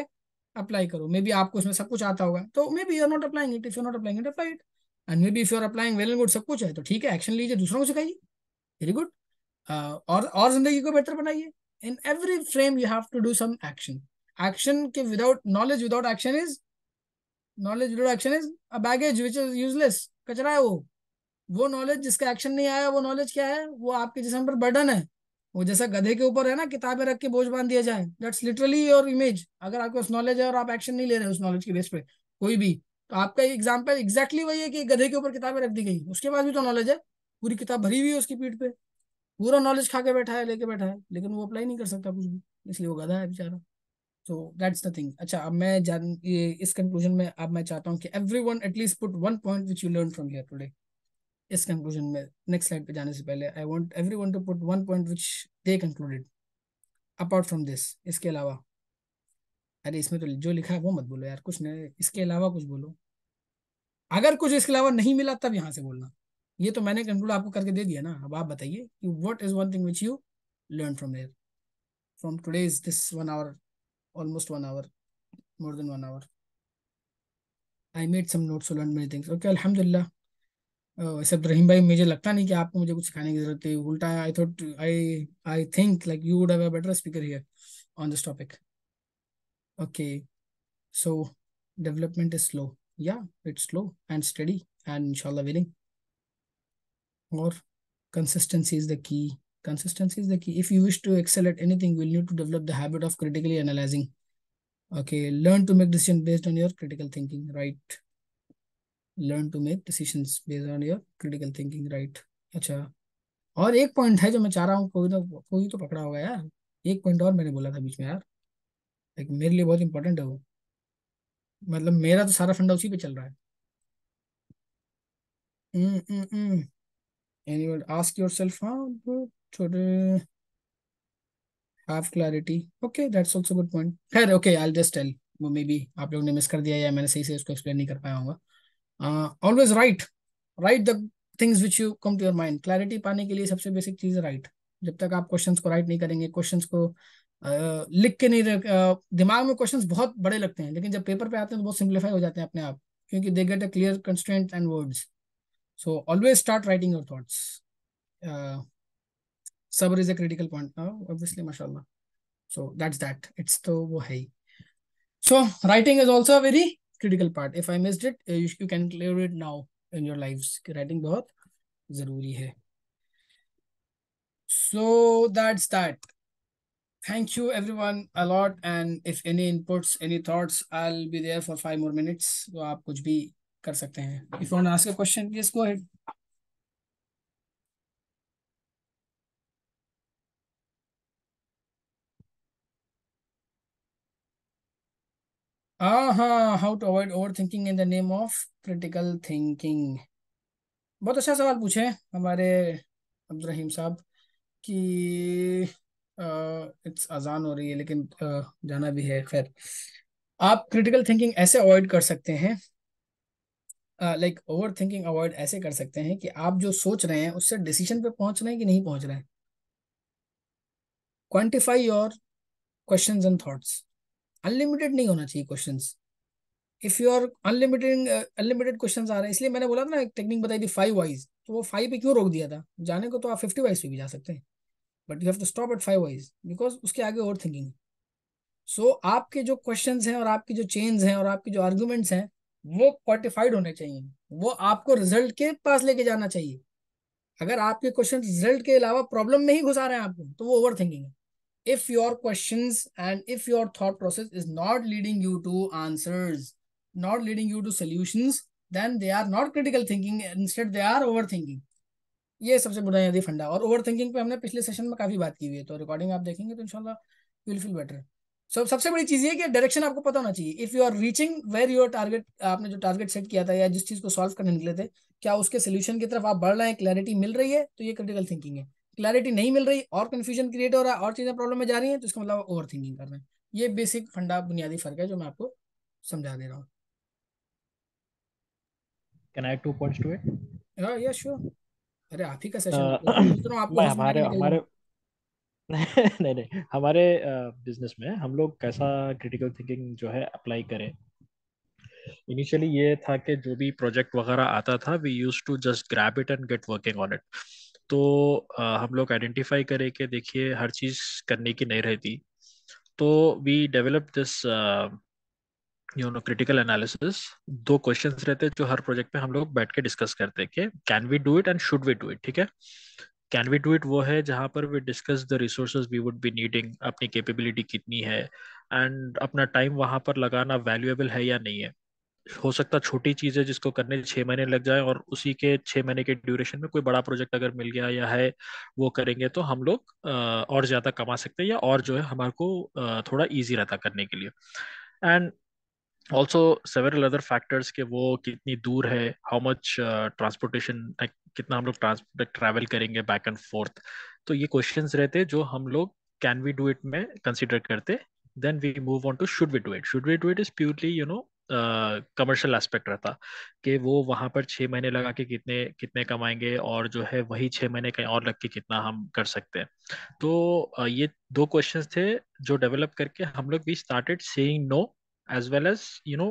[SPEAKER 1] अप्लाई करो मे बी आपको उसमें सब कुछ आता होगा तो maybe you are not applying it if you not applying it apply and maybe if you are applying well and good सब कुछ है तो ठीक है एक्शन लीजिए दूसरों को सिखाइए वेरी गुड uh, और और जिंदगी को बेहतर बनाइए in every frame you have to do some action के without knowledge without action is knowledge without action is a baggage which is useless कचरा है वो वो नॉलेज जिसका एक्शन नहीं आया वो नॉलेज क्या है वो आपके जिसम पर बर्डन है वो जैसा गधे के ऊपर है ना किताबें रख के बोझ बांध दिया जाए दैट्स लिटरली योर इमेज अगर आपके उस नॉलेज है और आप एक्शन नहीं ले रहे उस नॉलेज के बेस पे कोई भी तो आपका एग्जाम्पल एग्जैक्टली वही है कि गधे के ऊपर किताबें रख दी गई उसके पास भी तो नॉलेज है पूरी किताब भरी हुई है उसकी पीठ पे पूरा नॉलेज खा के बैठा है लेके बैठा है लेकिन वो अप्लाई नहीं कर सकता कुछ भी इसलिए वो गधा है बेचारा तो दैट्स द थिंग अच्छा अब मैं जान ये इस कंक्लूजन में अब मैं चाहता हूँ कि every one at least put one point which you learn from here today इस कंक्लूजन में नेक्स्ट स्लाइड पे जाने से पहले I want every one to put one point which they concluded apart from this इसके अलावा अरे इसमें तो जो लिखा है वो मत बोलो यार कुछ नहीं इसके अलावा कुछ बोलो अगर कुछ इसके अलावा नहीं मिला तब यहाँ से बोलना ये तो मैंने कंक्लूड आपको करके दे दिया ना अब आप बताइए कि what is one thing which you learn from here from today's this one hour almost one hour, more than one hour. I made some notes, learned many things. Okay, Alhamdulillah. Uh, Rahim bhai, major lagta I thought, I, I think like you would have a better speaker here on this topic. Okay, so development is slow. Yeah, it's slow and steady and inshallah willing. Or consistency is the key consistency is the key if you wish to excel at anything we'll need to develop the habit of critically analyzing okay learn to make decision based on your critical thinking right learn to make decisions based on your critical thinking right अच्छा और एक point है जो मैं चाह रहा हूँ कोई तो कोई तो पकड़ा होगा यार एक पॉइंट और मैंने बोला था बीच में यार लाइक मेरे लिए बहुत इंपॉर्टेंट है वो मतलब मेरा तो सारा फंडा उसी पे चल रहा है एनी आस्क योर सेल्फ हाँ total half clarity okay that's also good point खैर okay I'll just tell वो मे बी आप लोगों ने मिस कर दिया या मैंने सही से उसको एक्सप्लेन नहीं कर पाया होगा always write write the things which you come to your mind clarity पाने के लिए सबसे बेसिक चीज़ राइट जब तक आप क्वेश्चंस को राइट नहीं करेंगे क्वेश्चंस को uh, लिख के नहीं uh, दिमाग में क्वेश्चंस बहुत बड़े लगते हैं लेकिन जब पेपर पे आते हैं तो बहुत सिंप्लीफाई हो जाते हैं अपने आप क्योंकि they get a clear constant and words so always start writing your thoughts सबर is a critical point. Obviously, obviously so that's that it's the wo so writing is also a very critical part if i missed it eh, you, you can clear it now in your lives writing bahut zaruri hai so that's that thank you everyone a lot and if any inputs any thoughts i'll be there for five more minutes so aap kuch bhi kar sakte hain if you want to ask a question yes go ahead हाँ how to avoid over thinking in the name of critical thinking बहुत अच्छा सवाल पूछे हमारे अब्दुलरहीम साहब कि it's uh, अजान हो रही है लेकिन आ, uh, जाना भी है खैर आप क्रिटिकल थिंकिंग ऐसे अवॉइड कर सकते हैं लाइक ओवर थिंकिंग अवॉइड ऐसे कर सकते हैं कि आप जो सोच रहे हैं उससे डिसीजन पे पहुंच रहे हैं कि नहीं पहुंच रहे हैं quantify your question and thoughts unlimited नहीं होना चाहिए question if you are unlimited unlimited question आ रहे हैं इसलिए मैंने बोला था ना एक टेक्निक बताई थी फाइव वाइज तो वो फाइव पे क्यों रोक दिया था जाने को तो आप फिफ्टी वाइज पे भी जा सकते हैं but you have to stop at five whys because उसके आगे ओवर थिंकिंग सो so, आपके जो क्वेश्चन हैं और आपकी जो चेन्स हैं और आपके जो आर्ग्यूमेंट्स हैं वो क्वालिफाइड होने चाहिए वो आपको रिजल्ट के पास लेके जाना चाहिए अगर आपके क्वेश्चन रिजल्ट के अलावा प्रॉब्लम में ही घुसा रहे हैं आपको तो वो ओवर थिंकिंग है if your questions and if your thought process is not leading you to answers, not leading you to solutions, then they are not critical thinking, instead they are overthinking. ये सबसे बुनियादी फंडा और over thinking पे हमने पिछले session में काफी बात की हुई है तो रिकॉर्डिंग आप देखेंगे तो इनशाला विल फील बेटर सो सबसे बड़ी चीज़ ये कि डायरेक्शन आपको पता होना चाहिए if you are reaching where your target आपने जो टारगेट सेट किया था या जिस चीज़ को सॉल्व करने निकले थे क्या उसके सोल्यूशन की तरफ आप बढ़ रहे हैं क्लैरिटी मिल रही है तो ये क्रिटिकल थिंकिंग है क्लैरिटी नहीं मिल रही और कन्फ्यूजन क्रिएट हो रहा है और चीज़ें प्रॉब्लम में जा रही हैं तो इसका मतलब ओवर थिंकिंग कर रहे हैं ये बेसिक फंडा बुनियादी फ़र्क है जो मैं आपको समझा दे रहा हूँ
[SPEAKER 2] can I two points to it
[SPEAKER 1] हां या श्योर अरे आप ही का सेशन uh, तो रहा हूं आपको हमारे हमारे
[SPEAKER 2] (laughs) नहीं नहीं हमारे बिजनेस uh, में हम लोग कैसा क्रिटिकल थिंकिंग जो है अप्लाई करें इनिशियली ये था कि जो भी प्रोजेक्ट वगैरह आता था we use to just grab it and get working on it तो हम लोग आइडेंटिफाई करें कि देखिए हर चीज़ करने की नहीं रहती तो we develop this you know critical analysis दो क्वेश्चंस रहते हैं जो हर प्रोजेक्ट में हम लोग बैठ के डिस्कस करते हैं कि can we do it and should we do it ठीक है कैन वी डू इट वो है जहाँ पर we discuss the resource we would be needing अपनी कैपेबिलिटी कितनी है एंड अपना टाइम वहाँ पर लगाना वैल्यूएबल है या नहीं है हो सकता छोटी चीज है जिसको करने छः महीने लग जाए और उसी के छः महीने के ड्यूरेशन में कोई बड़ा प्रोजेक्ट अगर मिल गया या है वो करेंगे तो हम लोग और ज़्यादा कमा सकते हैं या और जो है हमारे को थोड़ा ईजी रहता करने के लिए and also several other factors के वो कितनी दूर है हाउ मच ट्रांसपोर्टेशन कितना हम लोग ट्रांसपोर्ट ट्रैवल करेंगे बैक एंड फोर्थ तो ये क्वेश्चंस रहते जो हम लोग कैन वी डू इट में कंसिडर करते then we move on to should we do it should we do it is purely you know commercial aspect रहता कि वो वहाँ पर छः महीने लगा के कितने कितने कमाएंगे और जो है वही छः महीने कहीं और लग के कितना हम कर सकते हैं तो ये दो क्वेश्चन थे जो डेवलप करके हम लोग we started saying no as well as you know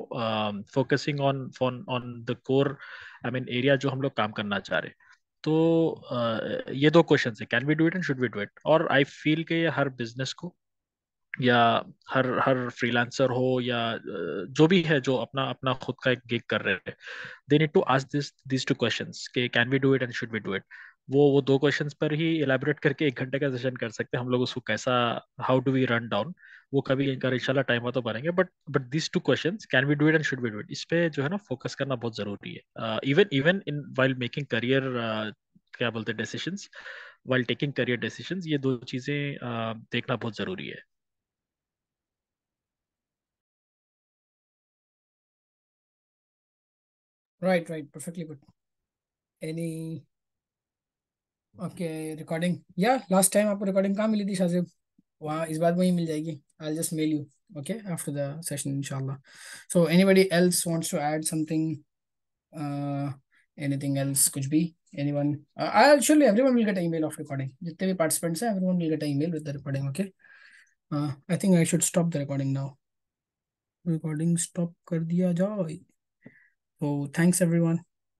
[SPEAKER 2] focusing on phone on the core I mean area जो हम लोग काम करना चाह रहे तो uh, ये दो क्वेश्चन है can we do it and should we do it और आई फील के हर बिजनेस को या हर हर फ्रीलांसर हो या जो भी है जो अपना अपना खुद का एक गिग कर रहे हैं they need to ask this this two question के can we do it and should we do it वो वो दो क्वेश्चन पर ही एलेबोरेट करके एक घंटे का सेशन कर सकते हैं हम लोग उसको कैसा how do we run down वो कभी इनका इंशाल्लाह टाइम हो तो बनेंगे but but this two question can we do it and should we do it इस पे जो है ना फोकस करना बहुत जरूरी है even even in while making career क्या बोलते हैं decisions while taking career decisions ये दो चीज़ें uh, देखना बहुत जरूरी है
[SPEAKER 1] Right, right. Perfectly good. Any okay, recording. Yeah, last time I put recording kam it? thi, is bad mein mil jayegi. I'll just mail you. Okay, after the session, inshallah. So anybody else wants to add something? Uh anything else could be anyone uh, i'll surely everyone will get an email of recording participants everyone will get an email with the recording okay uh, i think i should stop the recording now recording stop kar diya jai. So thanks, everyone.